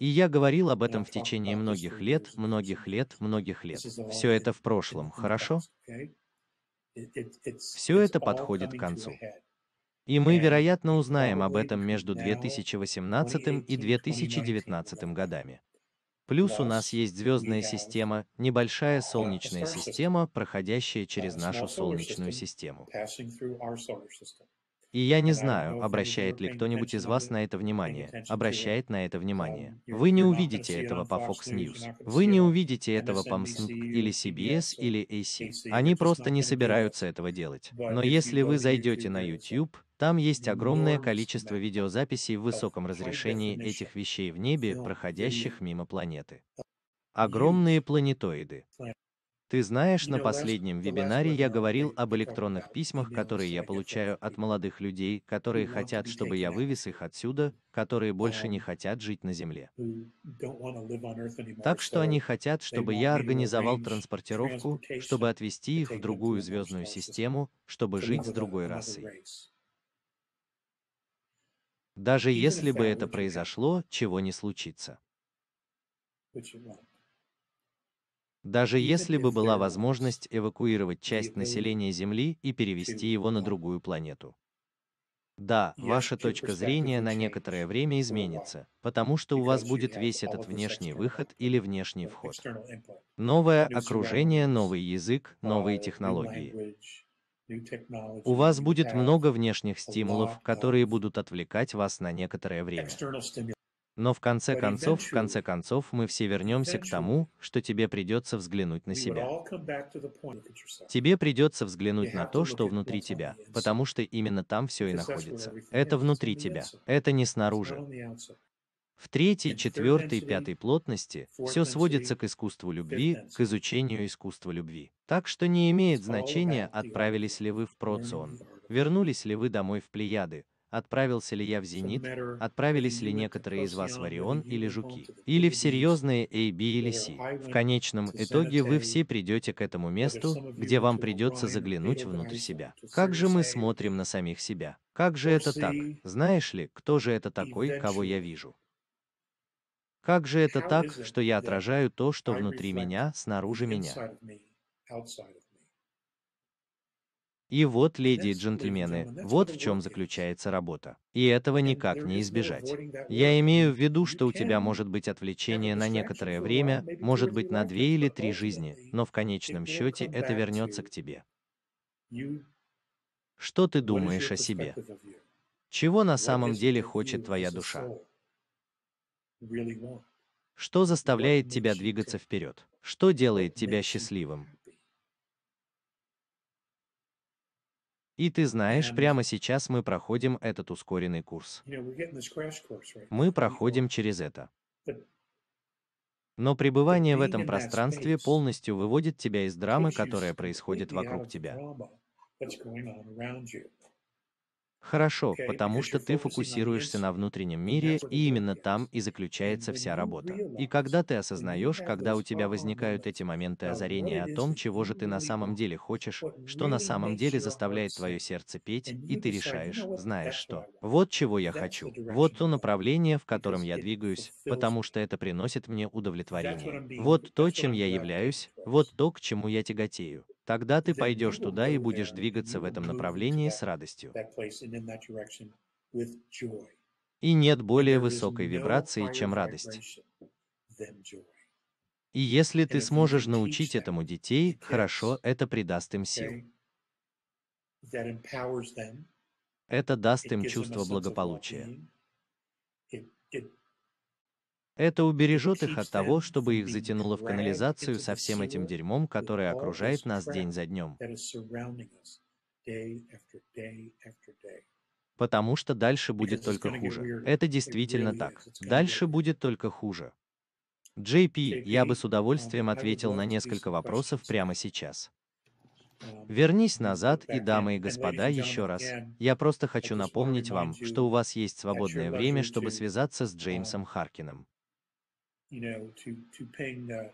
И я говорил об этом в течение многих лет, многих лет, многих лет. Все это в прошлом, хорошо? Все это подходит к концу. И мы, вероятно, узнаем об этом между 2018 и 2019 годами. Плюс у нас есть звездная система, небольшая солнечная система, проходящая через нашу солнечную систему. И я не э, знаю, обращает ли кто-нибудь из вас на это внимание, обращает на это внимание. Э, вы не увидите этого по Fox News. Вы не увидите этого по MSNBC или CBS или AC. Они просто не собираются этого делать. Но если вы зайдете на YouTube, там есть ну, огромное количество видеозаписей в э, высоком разрешении этих вещей в небе, проходящих мимо планеты. Огромные планетоиды. Ты знаешь, на последнем вебинаре я говорил об электронных письмах, которые я получаю от молодых людей, которые хотят, чтобы я вывез их отсюда, которые больше не эм, хотят жить на Земле. Так что они хотят, чтобы я организовал транспортировку, чтобы отвезти их в другую звездную систему, чтобы жить с другой расой. Даже если бы это произошло, чего не случится. Даже если бы была возможность эвакуировать часть эм, населения Земли и перевести его на другую планету. Да, ваша точка зрения на некоторое время изменится, потому что у вас будет весь этот внешний выход или внешний вход. Новое окружение, новый язык, новые технологии. У вас будет много внешних стимулов, которые будут отвлекать вас на некоторое время. Но в конце концов, в конце концов, мы все вернемся к тому, что тебе придется взглянуть на себя. Тебе придется взглянуть на то, что внутри тебя, потому что именно там все и находится. Это внутри тебя, это не снаружи. В третьей, четвертой и пятой плотности все сводится к искусству любви, к изучению искусства любви. Так что не имеет значения, отправились ли вы в Процион, вернулись ли вы домой в Плеяды, отправился ли я в «Зенит», отправились ли некоторые из вас в «Орион» или «Жуки», или в серьезные A, B или C. В конечном итоге вы все придете к этому месту, где вам придется заглянуть внутрь себя. Как же мы смотрим на самих себя? Как же это так? Знаешь ли, кто же это такой, кого я вижу? Как же это так, что я отражаю то, что внутри меня, снаружи меня? И вот, леди и джентльмены, вот в чем заключается работа. И этого никак не избежать. Я имею в виду, что у тебя может быть отвлечение на некоторое время, может быть на две или три жизни, но в конечном счете это вернется к тебе. Что ты думаешь о себе? Чего на самом деле хочет твоя душа? Что заставляет тебя двигаться вперед? Что делает тебя счастливым? И ты знаешь, эм. прямо сейчас мы проходим этот ускоренный курс. Мы проходим через это. Но пребывание в этом пространстве полностью выводит тебя из драмы, которая происходит вокруг тебя. Хорошо, потому что ты фокусируешься на внутреннем мире, и именно там и заключается вся ну работа. И когда ты ну осознаешь, когда у тебя возникают эти моменты озарения о том, чего же ты на самом деле хочешь, что на самом деле заставляет твое сердце петь, э, и ты ну решаешь, знаешь что. Вот чего я хочу. Вот то направление, в котором я двигаюсь, потому что это приносит мне удовлетворение. Вот то, чем я являюсь, вот то, к чему я тяготею. Тогда ты пойдешь туда и будешь двигаться в этом направлении с радостью. И нет более высокой вибрации, чем радость. И если ты сможешь научить этому детей, хорошо, это придаст им сил. Это даст им чувство благополучия. Это убережет их от того, чтобы их затянуло в канализацию со всем этим дерьмом, которое окружает нас день за днем. Потому что дальше будет только хуже. Это действительно так. Дальше будет только хуже. JP, я бы с удовольствием um, ответил на несколько вопросов прямо сейчас. Um, Вернись назад, и, дамы и господа, еще раз, я просто хочу напомнить вам, что у вас есть свободное время, чтобы связаться с Джеймсом um, Харкином. Uh,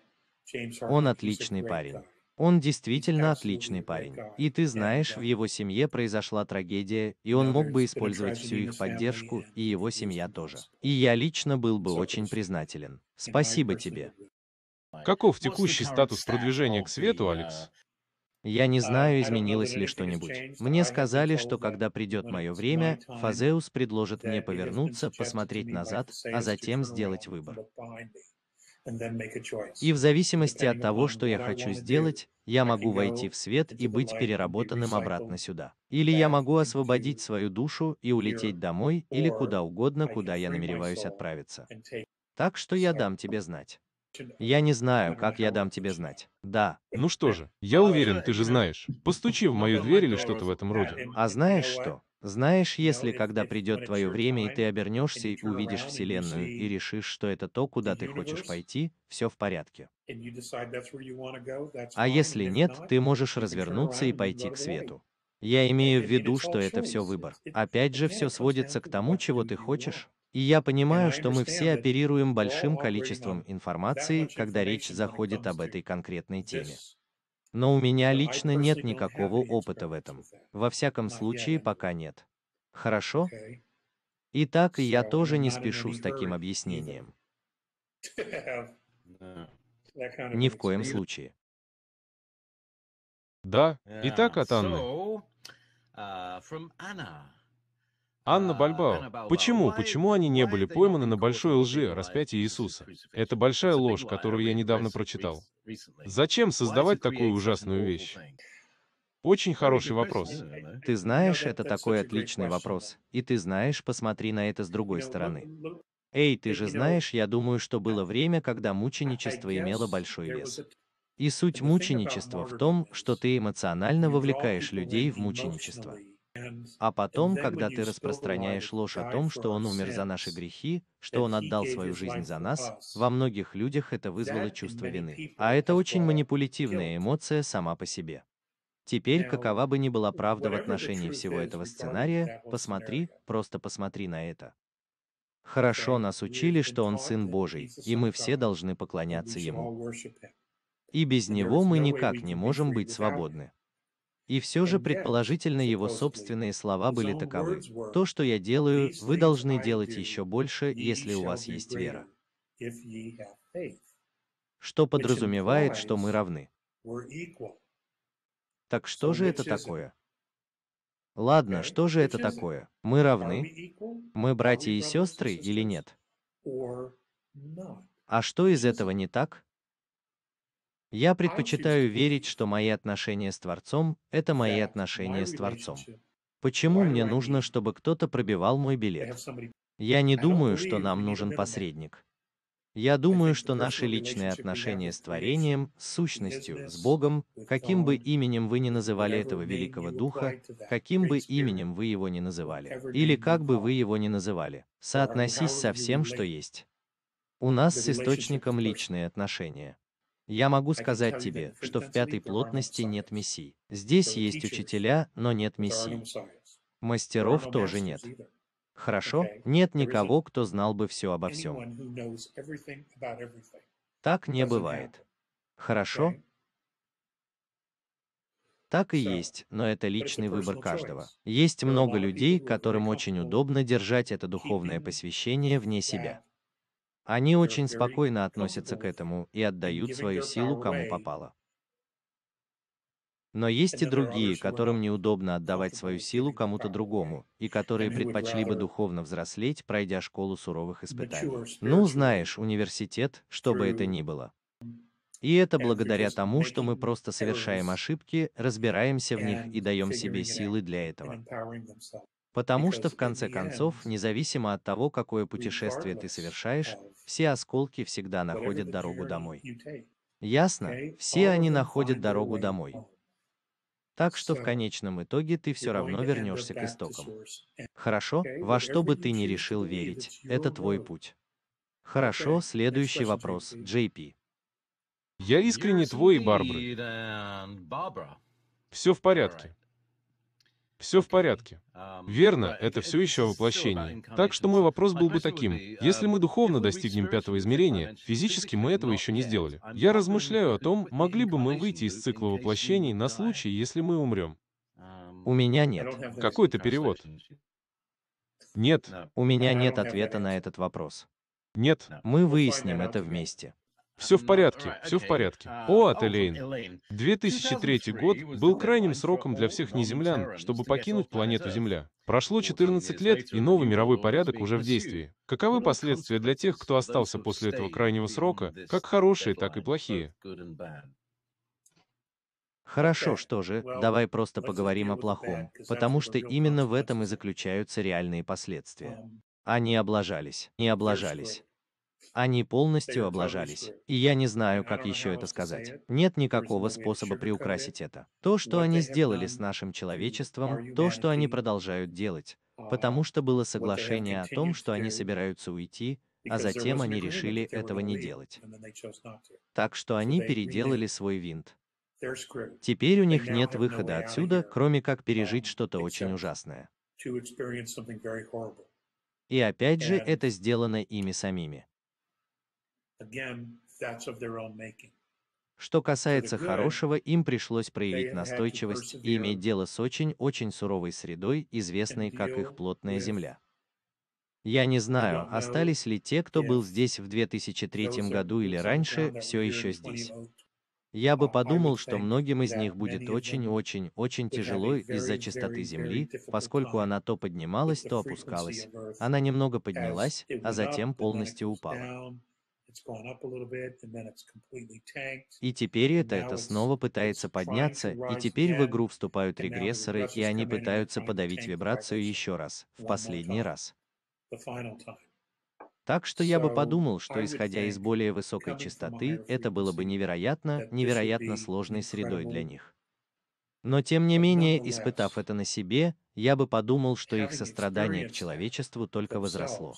он отличный парень. Он действительно отличный парень. И ты знаешь, в uh, его семье произошла трагедия, и он мог бы использовать всю их поддержку, и его семья тоже. И я лично был бы очень признателен. Спасибо тебе. Каков текущий статус продвижения к свету, uh, Алекс? Я не знаю, изменилось ли что-нибудь. Мне сказали, что когда придет мое время, Фазеус предложит мне повернуться, посмотреть назад, а затем сделать выбор. И в зависимости от того, что я хочу сделать, я могу войти в свет и быть переработанным обратно сюда. Или я могу освободить свою душу и улететь домой или куда угодно, куда я намереваюсь отправиться. Так что я дам тебе знать. Я не знаю, как я дам тебе знать. Да. Ну что же, я уверен, ты же знаешь. Постучи в мою дверь или что-то в этом роде. А знаешь что? Знаешь, если когда придет твое время и ты обернешься и увидишь Вселенную и решишь, что это то, куда ты хочешь пойти, все в порядке. А если нет, ты можешь развернуться и пойти к свету. Я имею в виду, что это все выбор. Опять же, все сводится к тому, чего ты хочешь. И я понимаю, что мы все оперируем большим количеством информации, когда речь заходит об этой конкретной теме. Но у меня лично нет никакого опыта в этом. Во всяком случае, пока нет. Хорошо? Итак, я тоже не спешу с таким объяснением. Ни в коем случае. Да, итак, от Анны. А, Анна Бальбао. Почему? Почему они не были пойманы на большой лжи распятия Иисуса? Это большая ложь, которую я недавно прочитал. Зачем создавать такую ужасную вещь? Очень хороший вопрос. Ты знаешь, это такой отличный вопрос. И ты знаешь, посмотри на это с другой стороны. Эй, ты же знаешь, я думаю, что было время, когда мученичество имело большой вес. И суть мученичества в том, что ты эмоционально вовлекаешь людей в мученичество. А потом, когда ты распространяешь ложь о том, что Он умер за наши грехи, что Он отдал свою жизнь за нас, во многих людях это вызвало чувство вины. А это очень манипулятивная эмоция сама по себе. Теперь, какова бы ни была правда в отношении всего этого сценария, посмотри, просто посмотри на это. Хорошо нас учили, что Он Сын Божий, и мы все должны поклоняться Ему. И без Него мы никак не можем быть свободны. И все же, предположительно, его собственные слова были таковы. То, что я делаю, вы должны делать еще больше, если у вас есть вера. Что подразумевает, что мы равны. Так что же это такое? Ладно, что же это такое? Мы равны? Мы братья и сестры или нет? А что из этого не так? Я а, предпочитаю верить, что мои отношения с Творцом – это мои отношения с Творцом. Почему мне нужно, чтобы кто-то пробивал мой билет? Я не думаю, что нам нужен посредник. Я думаю, что наши личные отношения с творением, с сущностью, с Богом, каким бы именем вы ни называли этого великого духа, каким бы именем вы его ни называли, или как бы вы его ни называли, соотносись со всем, что есть. У нас с источником личные отношения. Я могу сказать тебе, что в пятой плотности нет мессий. Здесь есть учителя, но нет мессий. Мастеров тоже нет. Хорошо? Нет никого, кто знал бы все обо всем. Так не бывает. Хорошо? Так и есть, но это личный выбор каждого. Есть много людей, которым очень удобно держать это духовное посвящение вне себя. Они э, очень спокойно относятся к этому и отдают свою силу кому попало. Но есть и другие, которым неудобно отдавать свою силу кому-то другому, и которые предпочли бы духовно взрослеть, пройдя школу суровых испытаний. Ну, знаешь, университет, что бы это ни было. И это э, благодаря тому, что мы просто совершаем ошибки, разбираемся в них и даем себе силы для этого. Потому что в конце концов, независимо от того, какое путешествие ты совершаешь, все осколки всегда находят дорогу домой. Ясно? Все они находят дорогу домой. Так что в конечном итоге ты все равно вернешься к истокам. Хорошо? Во что бы ты ни решил верить, это твой путь. Хорошо, следующий вопрос, Джей Я искренне твой и Барбары. Все в порядке. Все в порядке. Верно, это все еще воплощение. Так что мой вопрос был бы таким. Э, если мы духовно достигнем пятого измерения, физически мы этого еще не сделали. Я размышляю о том, могли бы мы выйти из цикла воплощений на случай, если мы умрем. У меня нет. Какой-то перевод. Нет. У меня нет ответа на этот вопрос. Нет. Мы выясним это вместе. Все в порядке, все в порядке. Uh, о, от oh, Элейн. 2003 год был крайним сроком для всех неземлян, чтобы покинуть планету Земля. Прошло 14 лет, и новый мировой порядок уже в действии. Каковы последствия для тех, кто остался после этого крайнего срока, как хорошие, так и плохие? Хорошо, что же, давай просто поговорим о плохом, потому что именно в этом и заключаются реальные последствия. Um, Они облажались, не облажались. Они полностью облажались. И я не знаю, как еще это сказать. Нет никакого способа приукрасить это. То, что они сделали с нашим человечеством, то, что они продолжают делать, потому а, что было соглашение о том, что они э, собираются уйти, а затем они решили этого не делать. Так что они переделали свой винт. Теперь у них нет выхода отсюда, кроме как пережить um, что-то очень ужасное. И опять же, это сделано ими самими. Что касается хорошего, им пришлось проявить настойчивость и иметь дело с очень-очень суровой средой, известной как их плотная земля. Я не знаю, остались ли те, кто был здесь в 2003 году или раньше, все еще здесь. Я бы подумал, что многим из них будет очень-очень-очень тяжело из-за частоты Земли, поскольку она то поднималась, то опускалась. Она немного поднялась, а затем полностью упала. И теперь это, это снова пытается подняться, и теперь в игру вступают регрессоры, и они пытаются подавить вибрацию еще раз, в последний раз. Так что я бы подумал, что исходя из более высокой частоты, это было бы невероятно, невероятно сложной средой для них. Но тем не менее, испытав это на себе, я бы подумал, что их сострадание к человечеству только возросло.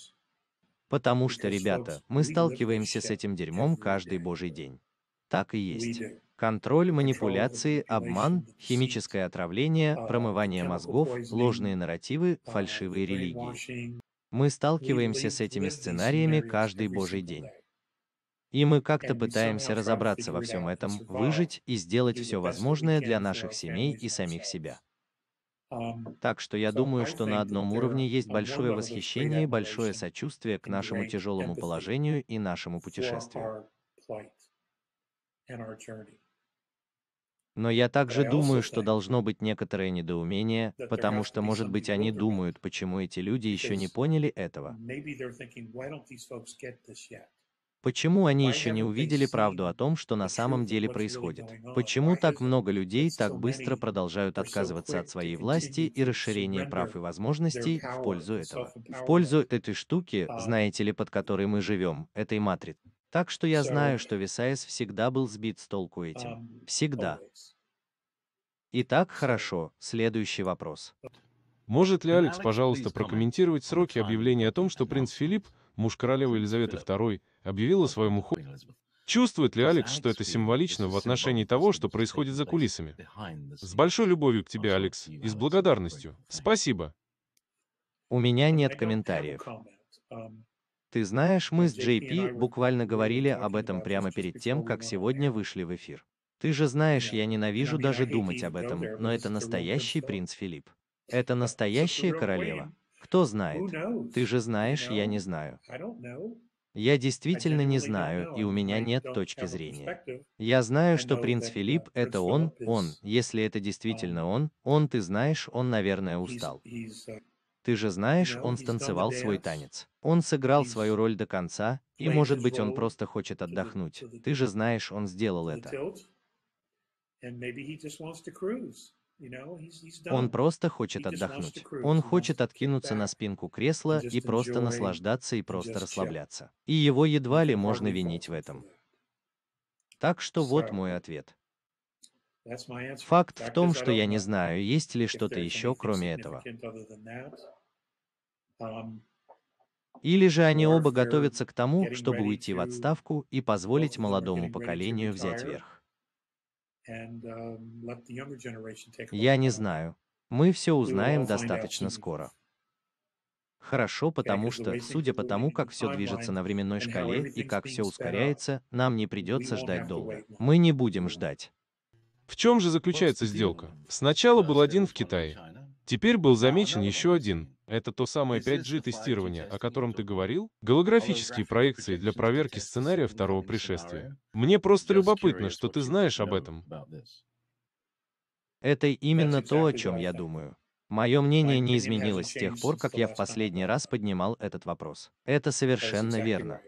Потому что, ребята, мы сталкиваемся с этим дерьмом каждый божий день. Так и есть. Контроль, манипуляции, обман, химическое отравление, а, промывание мозгов, ложные нарративы, а, фальшивые религии. Мы сталкиваемся с этими сценариями каждый божий день. И мы как-то пытаемся разобраться во всем этом, выжить и сделать все возможное для наших семей и самих себя. Так что я думаю, что на одном уровне есть большое восхищение и большое сочувствие к нашему тяжелому положению и нашему путешествию. Но я также думаю, что должно быть некоторое недоумение, потому что, может быть, они думают, почему эти люди еще не поняли этого. Почему они еще не увидели правду о том, что на самом деле происходит? Почему так много людей так быстро продолжают отказываться от своей власти и расширения прав и возможностей в пользу этого? В пользу этой штуки, а. знаете ли, под которой мы живем, этой матрицы. Так что я знаю, что Висайс всегда был сбит с толку этим. Um, всегда. Итак, хорошо, следующий вопрос. Может ли Алекс, пожалуйста, прокомментировать сроки объявления о том, что принц Филипп муж королевы Елизаветы II, объявил о своем уходе. Чувствует ли Алекс, что это символично в отношении того, что происходит за кулисами? С большой любовью к тебе, Алекс, и с благодарностью. Спасибо. У меня нет комментариев. Ты знаешь, мы с JP буквально говорили об этом прямо перед тем, как сегодня вышли в эфир. Ты же знаешь, я ненавижу даже думать об этом, но это настоящий принц Филипп. Это настоящая королева. Кто знает? Ты же знаешь, я не знаю. Я действительно не знаю, и у меня нет точки зрения. Я знаю, что принц uh, Филипп — это он, он. Если это действительно um, он, он, ты знаешь, он, наверное, устал. Uh, ты же знаешь, он станцевал свой танец. Он сыграл свою роль до конца, и, может быть, он просто хочет отдохнуть. Ты же знаешь, он сделал это. And maybe he just wants to cruise. Он просто хочет отдохнуть. Он хочет откинуться на спинку кресла и просто наслаждаться и просто расслабляться. И его едва ли можно винить в этом. Так что вот мой ответ. Факт в том, что я не знаю, есть ли что-то еще, кроме этого. Um, Или же они оба готовятся к тому, чтобы уйти в отставку и позволить молодому поколению взять верх. Um, Я не знаю. Мы все узнаем достаточно скоро. Хорошо, потому что, судя по тому, как все движется на временной шкале и как все ускоряется, нам не придется ждать долго. Мы не будем ждать. В чем же заключается сделка? Сначала был один в Китае, Теперь был замечен еще один. Это то самое 5G-тестирование, о котором ты говорил? Голографические проекции для проверки сценария второго пришествия. Мне просто любопытно, что ты знаешь об этом. Это именно то, о чем я думаю. Мое мнение не изменилось с тех пор, как я в последний раз поднимал этот вопрос. Это совершенно верно.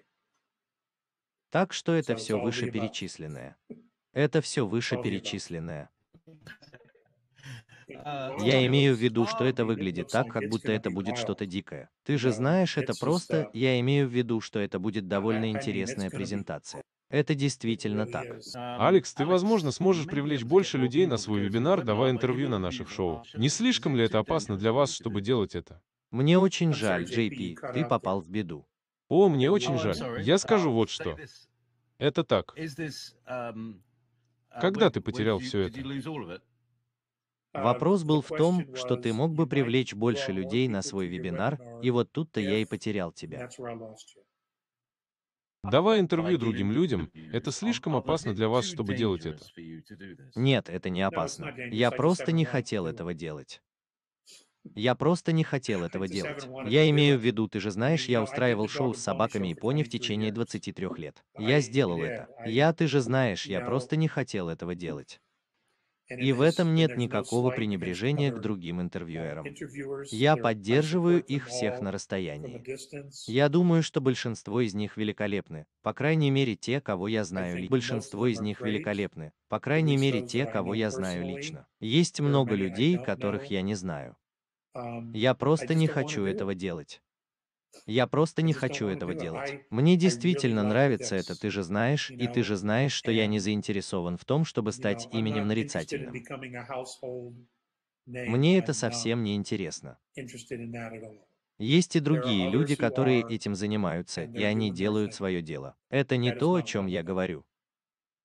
Так что это все вышеперечисленное. Это все вышеперечисленное. А, я имею в виду, что это выглядит так, как будто это будет что-то дикое. Ты же знаешь, это просто, я имею в виду, что это будет довольно интересная презентация. Это действительно так. А, Алекс, ты, возможно, сможешь привлечь больше людей на ну, свой вебинар, давая интервью на наших шоу. Не слишком ли это опасно для вас, чтобы делать это? Мне ну, очень жаль, Джейпи. ты попал в беду. О, мне ну, очень жаль. Я скажу uh, вот что. Это так. Um, uh, Когда ты потерял все это? А, Вопрос был в том, что ты мог бы привлечь больше людей на свой вебинар, и вот тут-то я и потерял тебя. Давай интервью другим людям, это слишком опасно для вас, чтобы делать это. Нет, это не опасно. Я просто не хотел этого делать. Я просто не хотел этого делать. Я имею в виду, ты же знаешь, я устраивал шоу с собаками и пони в течение 23 лет. Я сделал это. Я, ты же знаешь, я просто не хотел этого делать. И в этом нет никакого пренебрежения к другим uh, интервьюерам. Я поддерживаю их всех на расстоянии. Я думаю, что большинство из них великолепны, по крайней мере те, кого я знаю лично. Большинство из них великолепны, по крайней мере те, кого я знаю лично. Есть много людей, которых я не знаю. Um, я просто не хочу этого делать. Я просто не хочу этого делать. Мне действительно нравится это, ты же знаешь, и ты же знаешь, что я не заинтересован в том, чтобы стать именем нарицательным. Мне это совсем не интересно. Есть и другие люди, которые этим занимаются, и они делают свое дело. Это не то, о чем я говорю.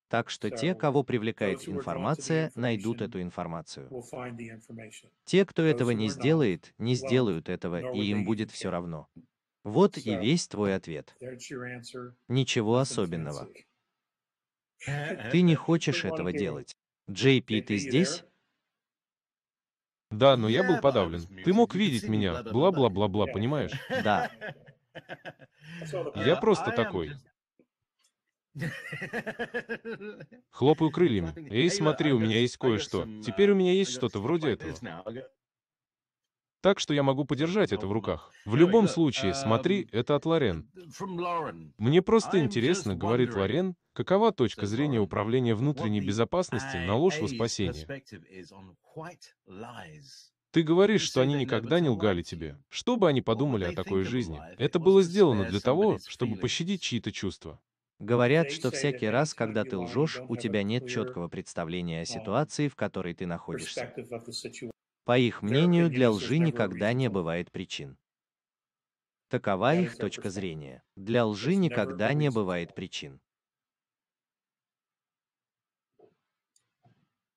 Так что те, кого привлекает информация, найдут эту информацию. Те, кто этого не сделает, не сделают этого, и им будет все равно. Вот и весь твой ответ. Ничего особенного. Ты не хочешь этого делать. Джей Пи, ты здесь? Да, но я был подавлен. Ты мог видеть меня, бла-бла-бла-бла, понимаешь? Да. Я просто такой. Хлопаю крыльями. Эй, смотри, у меня есть кое-что. Теперь у меня uh, есть что-то вроде этого. Так что я могу подержать это в руках. В любом случае, смотри, эм, это от Лорен. Мне просто интересно, говорит Лорен, какова точка зрения управления внутренней безопасности на ложь во спасение. Ты говоришь, что они никогда не лгали тебе. Что бы они подумали о такой жизни? Это было сделано для того, чтобы пощадить чьи-то чувства. Говорят, что всякий раз, когда ты лжешь, у тебя нет четкого представления о um, ситуации, в которой ты находишься. По их мнению, для лжи никогда не бывает причин. Такова их точка зрения. Для лжи никогда не бывает причин.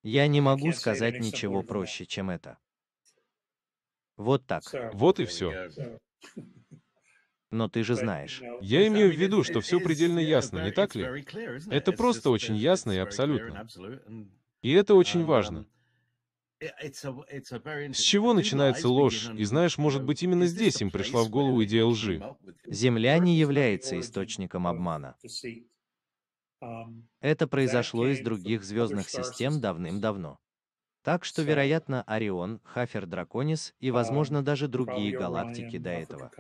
Я не могу сказать ничего проще, чем это. Вот так. Вот и все. Но ты же знаешь. Я имею в виду, что все предельно ясно, не так ли? Это просто очень uh, ясно и абсолютно. И это очень важно. Um, Э, С чего начинается ложь? И знаешь, может быть, именно здесь им пришла в голову идея лжи. Земля не является источником обмана. Um, Это произошло из других звездных систем давным-давно. Так что, вероятно, Орион, Хафер Драконис и, um, возможно, даже другие галактики до этого.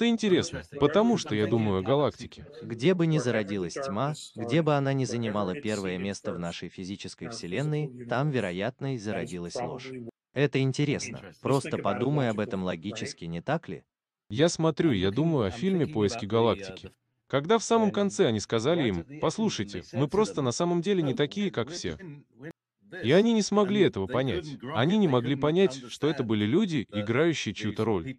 Это интересно, потому что я думаю о галактике. Где бы ни зародилась тьма, где бы она ни занимала первое место в нашей физической Вселенной, там, вероятно, и зародилась ложь. Это интересно. Просто подумай об этом логически, не так ли? Я смотрю, я думаю о фильме «Поиски галактики». Когда в самом конце они сказали им, послушайте, мы просто на самом деле не такие, как все. И они не смогли этого понять. Они не могли понять, что это были люди, играющие чью-то роль.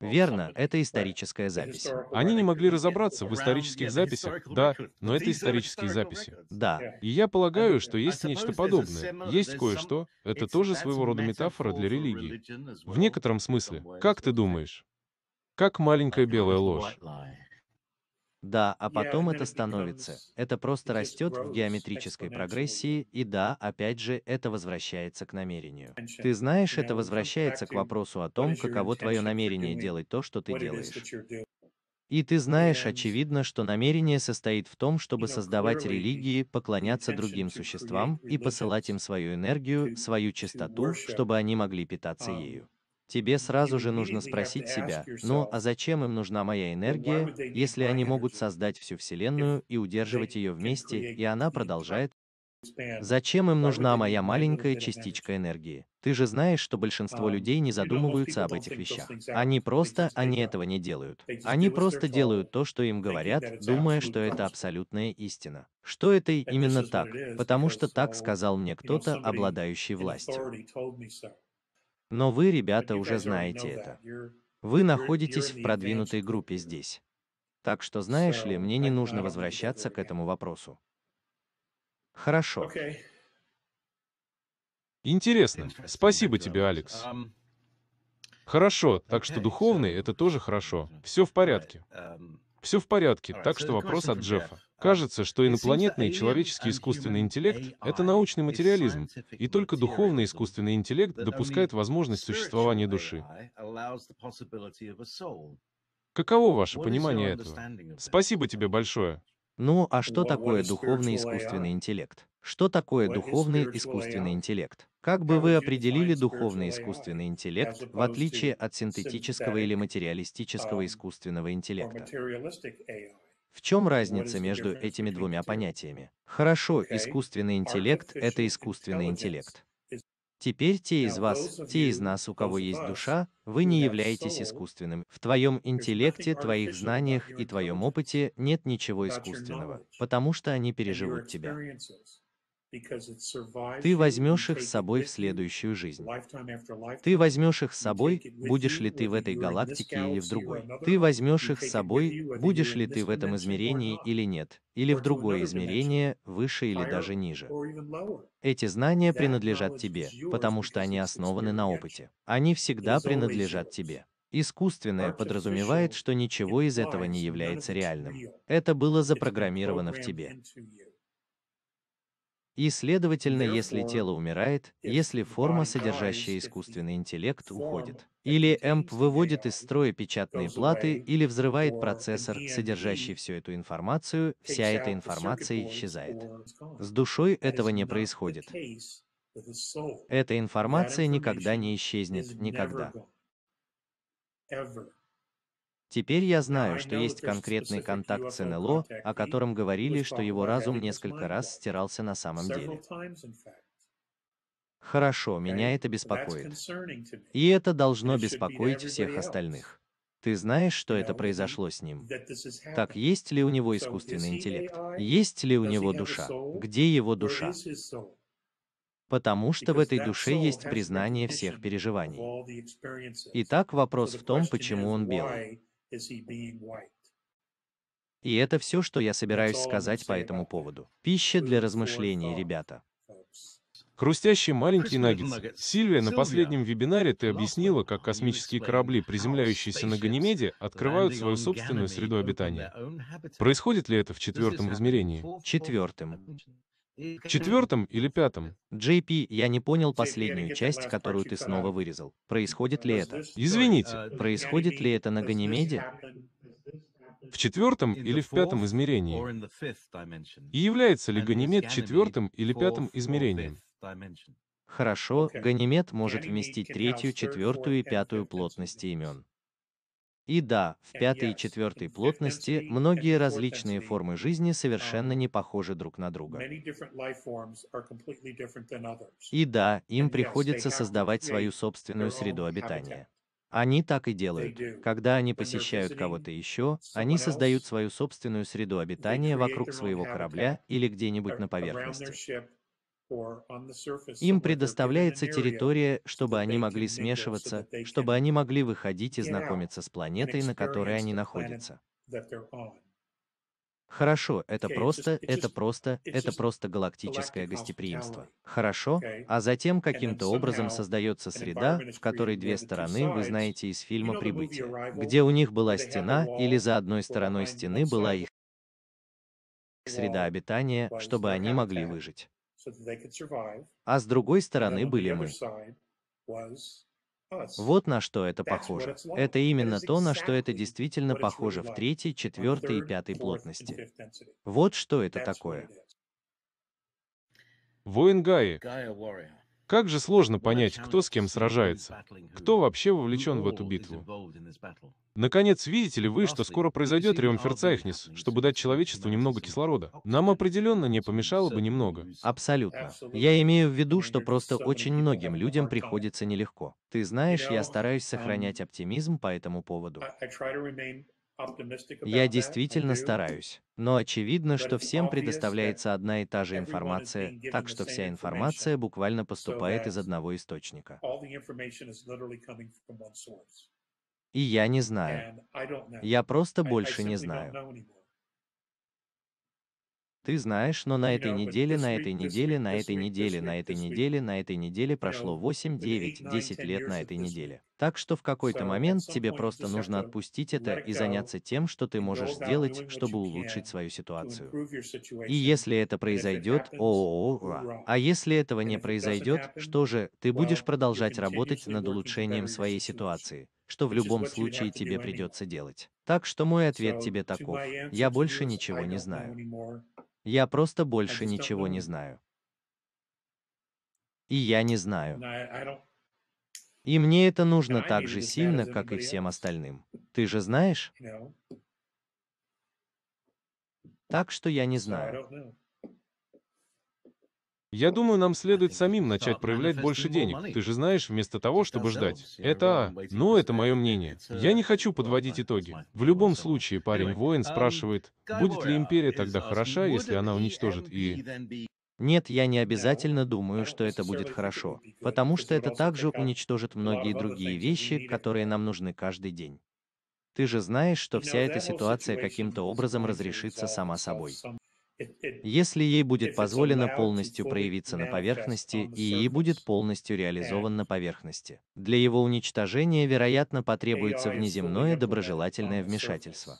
Верно, это историческая запись. Они не могли разобраться в исторических записях, да, но это исторические записи. Да. И я полагаю, что uh, есть нечто подобное. Есть кое-что. Это тоже своего рода метафора для религии. В некотором смысле. Как ты думаешь? Как маленькая белая ложь. Да, а потом это становится, это просто растет в геометрической прогрессии, и да, опять же, это возвращается к намерению. Ты знаешь, это возвращается к вопросу о том, каково твое намерение делать то, что ты делаешь. И ты знаешь, очевидно, что намерение состоит в том, чтобы создавать религии, поклоняться другим существам и посылать им свою энергию, свою чистоту, чтобы они могли питаться um, ею тебе сразу же нужно спросить себя, ну а зачем им нужна моя энергия, если они могут создать всю Вселенную и удерживать ее вместе, и она продолжает Зачем им нужна моя маленькая частичка энергии? Ты же знаешь, что большинство um, людей не задумываются об этих вещах. Они просто, они этого не делают. Они просто делают то, что им говорят, думая, что это абсолютная истина. Что это именно так? Потому что так oh, сказал мне кто-то, обладающий властью. Но вы, ребята, уже знаете это. Вы находитесь в продвинутой группе здесь. Так что, знаешь ли, мне не нужно возвращаться к этому вопросу. Хорошо. Интересно. Спасибо тебе, Алекс. Um, хорошо, так что духовный — это тоже хорошо. Все в порядке. Um, все в порядке, так что вопрос от Джеффа. Кажется, что инопланетный человеческий искусственный интеллект — это научный материализм, и только духовный искусственный интеллект допускает возможность существования души. Каково ваше понимание этого? Спасибо тебе большое. Ну, а что такое духовный искусственный интеллект? Что такое духовный искусственный интеллект? Как бы вы определили духовный искусственный интеллект в отличие от синтетического или материалистического um, искусственного интеллекта? В чем разница между этими двумя понятиями? Хорошо, искусственный интеллект — это искусственный интеллект. Теперь те из вас, те из нас, у кого есть душа, вы не являетесь искусственным. В твоем интеллекте, твоих знаниях и твоем опыте нет ничего искусственного, потому что они переживут тебя. Ты возьмешь их с собой в следующую жизнь. Ты возьмешь их с собой, будешь ли ты в этой галактике или в другой. Ты возьмешь их с собой, будешь ли ты в этом измерении или нет, или в другое измерение, выше или даже ниже. Эти знания принадлежат тебе, потому что они основаны на опыте. Они всегда принадлежат тебе. Искусственное подразумевает, что ничего из этого не является реальным. Это было запрограммировано в тебе. И, следовательно, если тело умирает, если форма, содержащая искусственный интеллект, уходит. Или AMP выводит из строя печатные платы, или взрывает процессор, содержащий всю эту информацию, вся эта информация исчезает. С душой этого не происходит. Эта информация никогда не исчезнет, никогда. Теперь я знаю, что есть конкретный контакт с НЛО, о котором говорили, что его разум несколько раз стирался на самом деле. Хорошо, меня это беспокоит. И это должно беспокоить всех остальных. Ты знаешь, что это произошло с ним? Так есть ли у него искусственный интеллект? Есть ли у него душа? Где его душа? Потому что в этой душе есть признание всех переживаний. Итак, вопрос в том, почему он белый. И это все, что я собираюсь сказать по этому поводу. Пища для размышлений, ребята. Хрустящие маленькие наггетсы. Сильвия, на последнем вебинаре ты объяснила, как космические корабли, приземляющиеся на Ганимеде, открывают свою собственную среду обитания. Происходит ли это в четвертом измерении? Четвертым. Четвертом или пятом? JP, я не понял последнюю часть, которую ты снова вырезал. Происходит ли э, это? Извините. Э, происходит ли это на э, Ганимеде? В четвертом или в пятом измерении? И является ли Ганимед четвертым или пятым измерением? Хорошо, Ганимед может вместить третью, четвертую и пятую плотности имен. И да, в пятой и четвертой плотности многие различные формы жизни совершенно um, не похожи друг на друга. И да, им приходится создавать свою собственную среду обитания. Они так и делают. Когда они посещают кого-то еще, они создают свою собственную среду обитания вокруг своего корабля или где-нибудь на поверхности. Им предоставляется территория, чтобы они могли смешиваться, чтобы они могли выходить и знакомиться с планетой, на которой они находятся. Хорошо, это просто, это просто, это просто галактическое гостеприимство. Хорошо, а затем каким-то образом создается среда, в которой две стороны вы знаете из фильма «Прибытие», где у них была стена или за одной стороной стены была их среда обитания, чтобы они могли выжить. А с другой стороны были мы. Вот на что это похоже. Это именно то, на что это действительно похоже в третьей, четвертой и пятой плотности. Вот что это такое. Воин Гаи. Как же сложно понять, кто с кем сражается, кто вообще вовлечен в эту битву. Наконец, видите ли вы, что скоро произойдет Триумфер чтобы дать человечеству немного кислорода? Нам определенно не помешало бы немного. Абсолютно. Я имею в виду, что просто очень многим людям приходится нелегко. Ты знаешь, я стараюсь um, сохранять оптимизм по этому поводу. Я действительно стараюсь. Но очевидно, что всем предоставляется одна и та же информация, так что вся информация буквально поступает из одного источника. И я не знаю. Я просто больше не знаю. Ты знаешь, но на этой неделе, на этой неделе, на этой неделе, на этой неделе, на этой неделе прошло 8, 9, 10 лет на этой неделе. Так что в какой-то момент тебе просто нужно отпустить это и заняться тем, что ты можешь сделать, чтобы улучшить свою ситуацию. И если это произойдет, о, -о, -о А если этого не произойдет, что же, ты будешь продолжать работать над улучшением своей ситуации что в любом случае тебе придется делать. Так что мой ответ тебе таков. Я больше ничего не знаю. Я просто больше ничего не знаю. И я не знаю. И мне это нужно так же сильно, как и всем остальным. Ты же знаешь? Так что я не знаю. Я думаю, нам следует самим начать проявлять больше денег. Ты же знаешь, вместо того, чтобы ждать. Это... Ну, это мое мнение. Я не хочу подводить итоги. В любом случае, парень-воин спрашивает, будет ли империя тогда а хороша, если она уничтожит и... Нет, я не обязательно думаю, что это будет хорошо, потому что это также уничтожит многие другие вещи, которые нам нужны каждый день. Ты же знаешь, что вся эта ситуация каким-то образом разрешится сама собой. Если ей будет позволено полностью проявиться на поверхности и ей будет полностью реализован на поверхности, для его уничтожения, вероятно, потребуется внеземное доброжелательное вмешательство.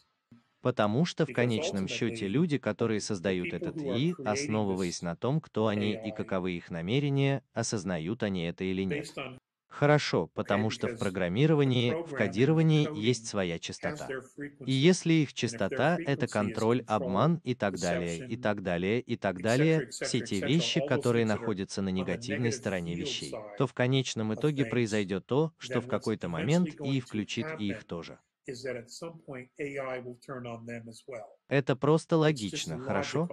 Потому что в конечном счете люди, которые создают этот и, основываясь на том, кто они и каковы их намерения, осознают они это или нет. Хорошо, потому что в программировании, в кодировании есть своя частота. И если их частота — это контроль, обман и так далее, и так далее, и так далее, все те вещи, которые находятся на негативной стороне вещей, то в конечном итоге произойдет то, что в какой-то момент и включит и их тоже. Это просто логично, хорошо?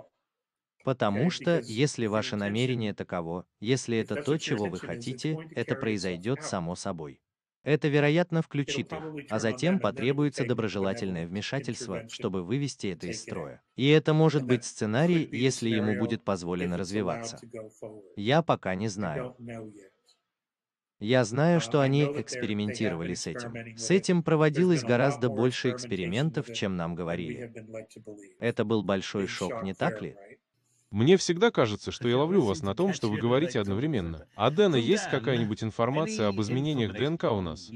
Потому что, если ваше намерение таково, если это то, чего вы хотите, это произойдет само собой. Это, вероятно, включит их, а затем потребуется доброжелательное вмешательство, чтобы вывести это из строя. И это может быть сценарий, если ему будет позволено развиваться. Я пока не знаю. Я знаю, uh, что они экспериментировали с этим. С этим проводилось гораздо больше экспериментов, чем нам говорили. Это был большой шок, не так ли? Мне всегда кажется, что я ловлю вас на том, что вы говорите одновременно. А Дэна ну есть какая-нибудь информация об изменениях ДНК у нас?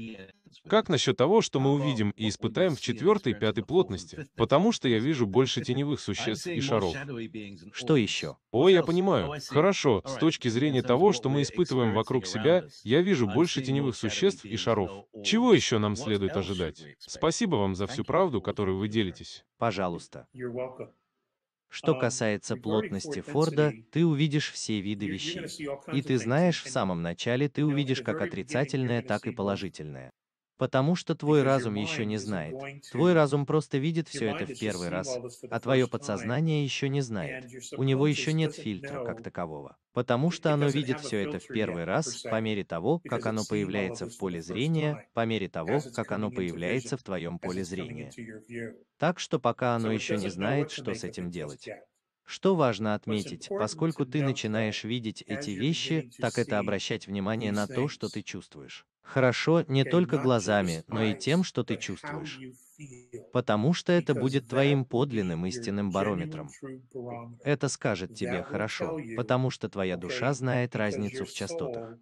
Как насчет того, что мы увидим и испытаем в четвертой пятой плотности? Потому что я вижу больше теневых существ и ну, шаров. Что еще? О, я понимаю. Хорошо, с точки зрения того, что мы испытываем вокруг себя, я вижу больше теневых существ и шаров. Oh, Чего еще нам следует ожидать? Спасибо вам за всю правду, которую вы делитесь. Пожалуйста. Что um, касается плотности Форда, ты увидишь все виды вещей. И ты знаешь, в самом начале ты увидишь как отрицательное, так и положительное. Потому что твой разум еще не знает. Твой разум просто видит все это в первый раз, а твое подсознание еще не знает. У него еще нет фильтра как такового. Потому что оно видит все это в первый раз, по мере того, как оно появляется в поле зрения, по мере того, как оно появляется в твоем поле зрения. Так что пока оно еще не знает, что с этим делать. Что важно отметить, поскольку ты начинаешь видеть эти вещи, так это обращать внимание на то, что ты чувствуешь. Хорошо не только глазами, но и тем, что ты чувствуешь. Потому что это будет твоим подлинным истинным барометром. Это скажет тебе хорошо, потому что твоя душа знает разницу в частотах.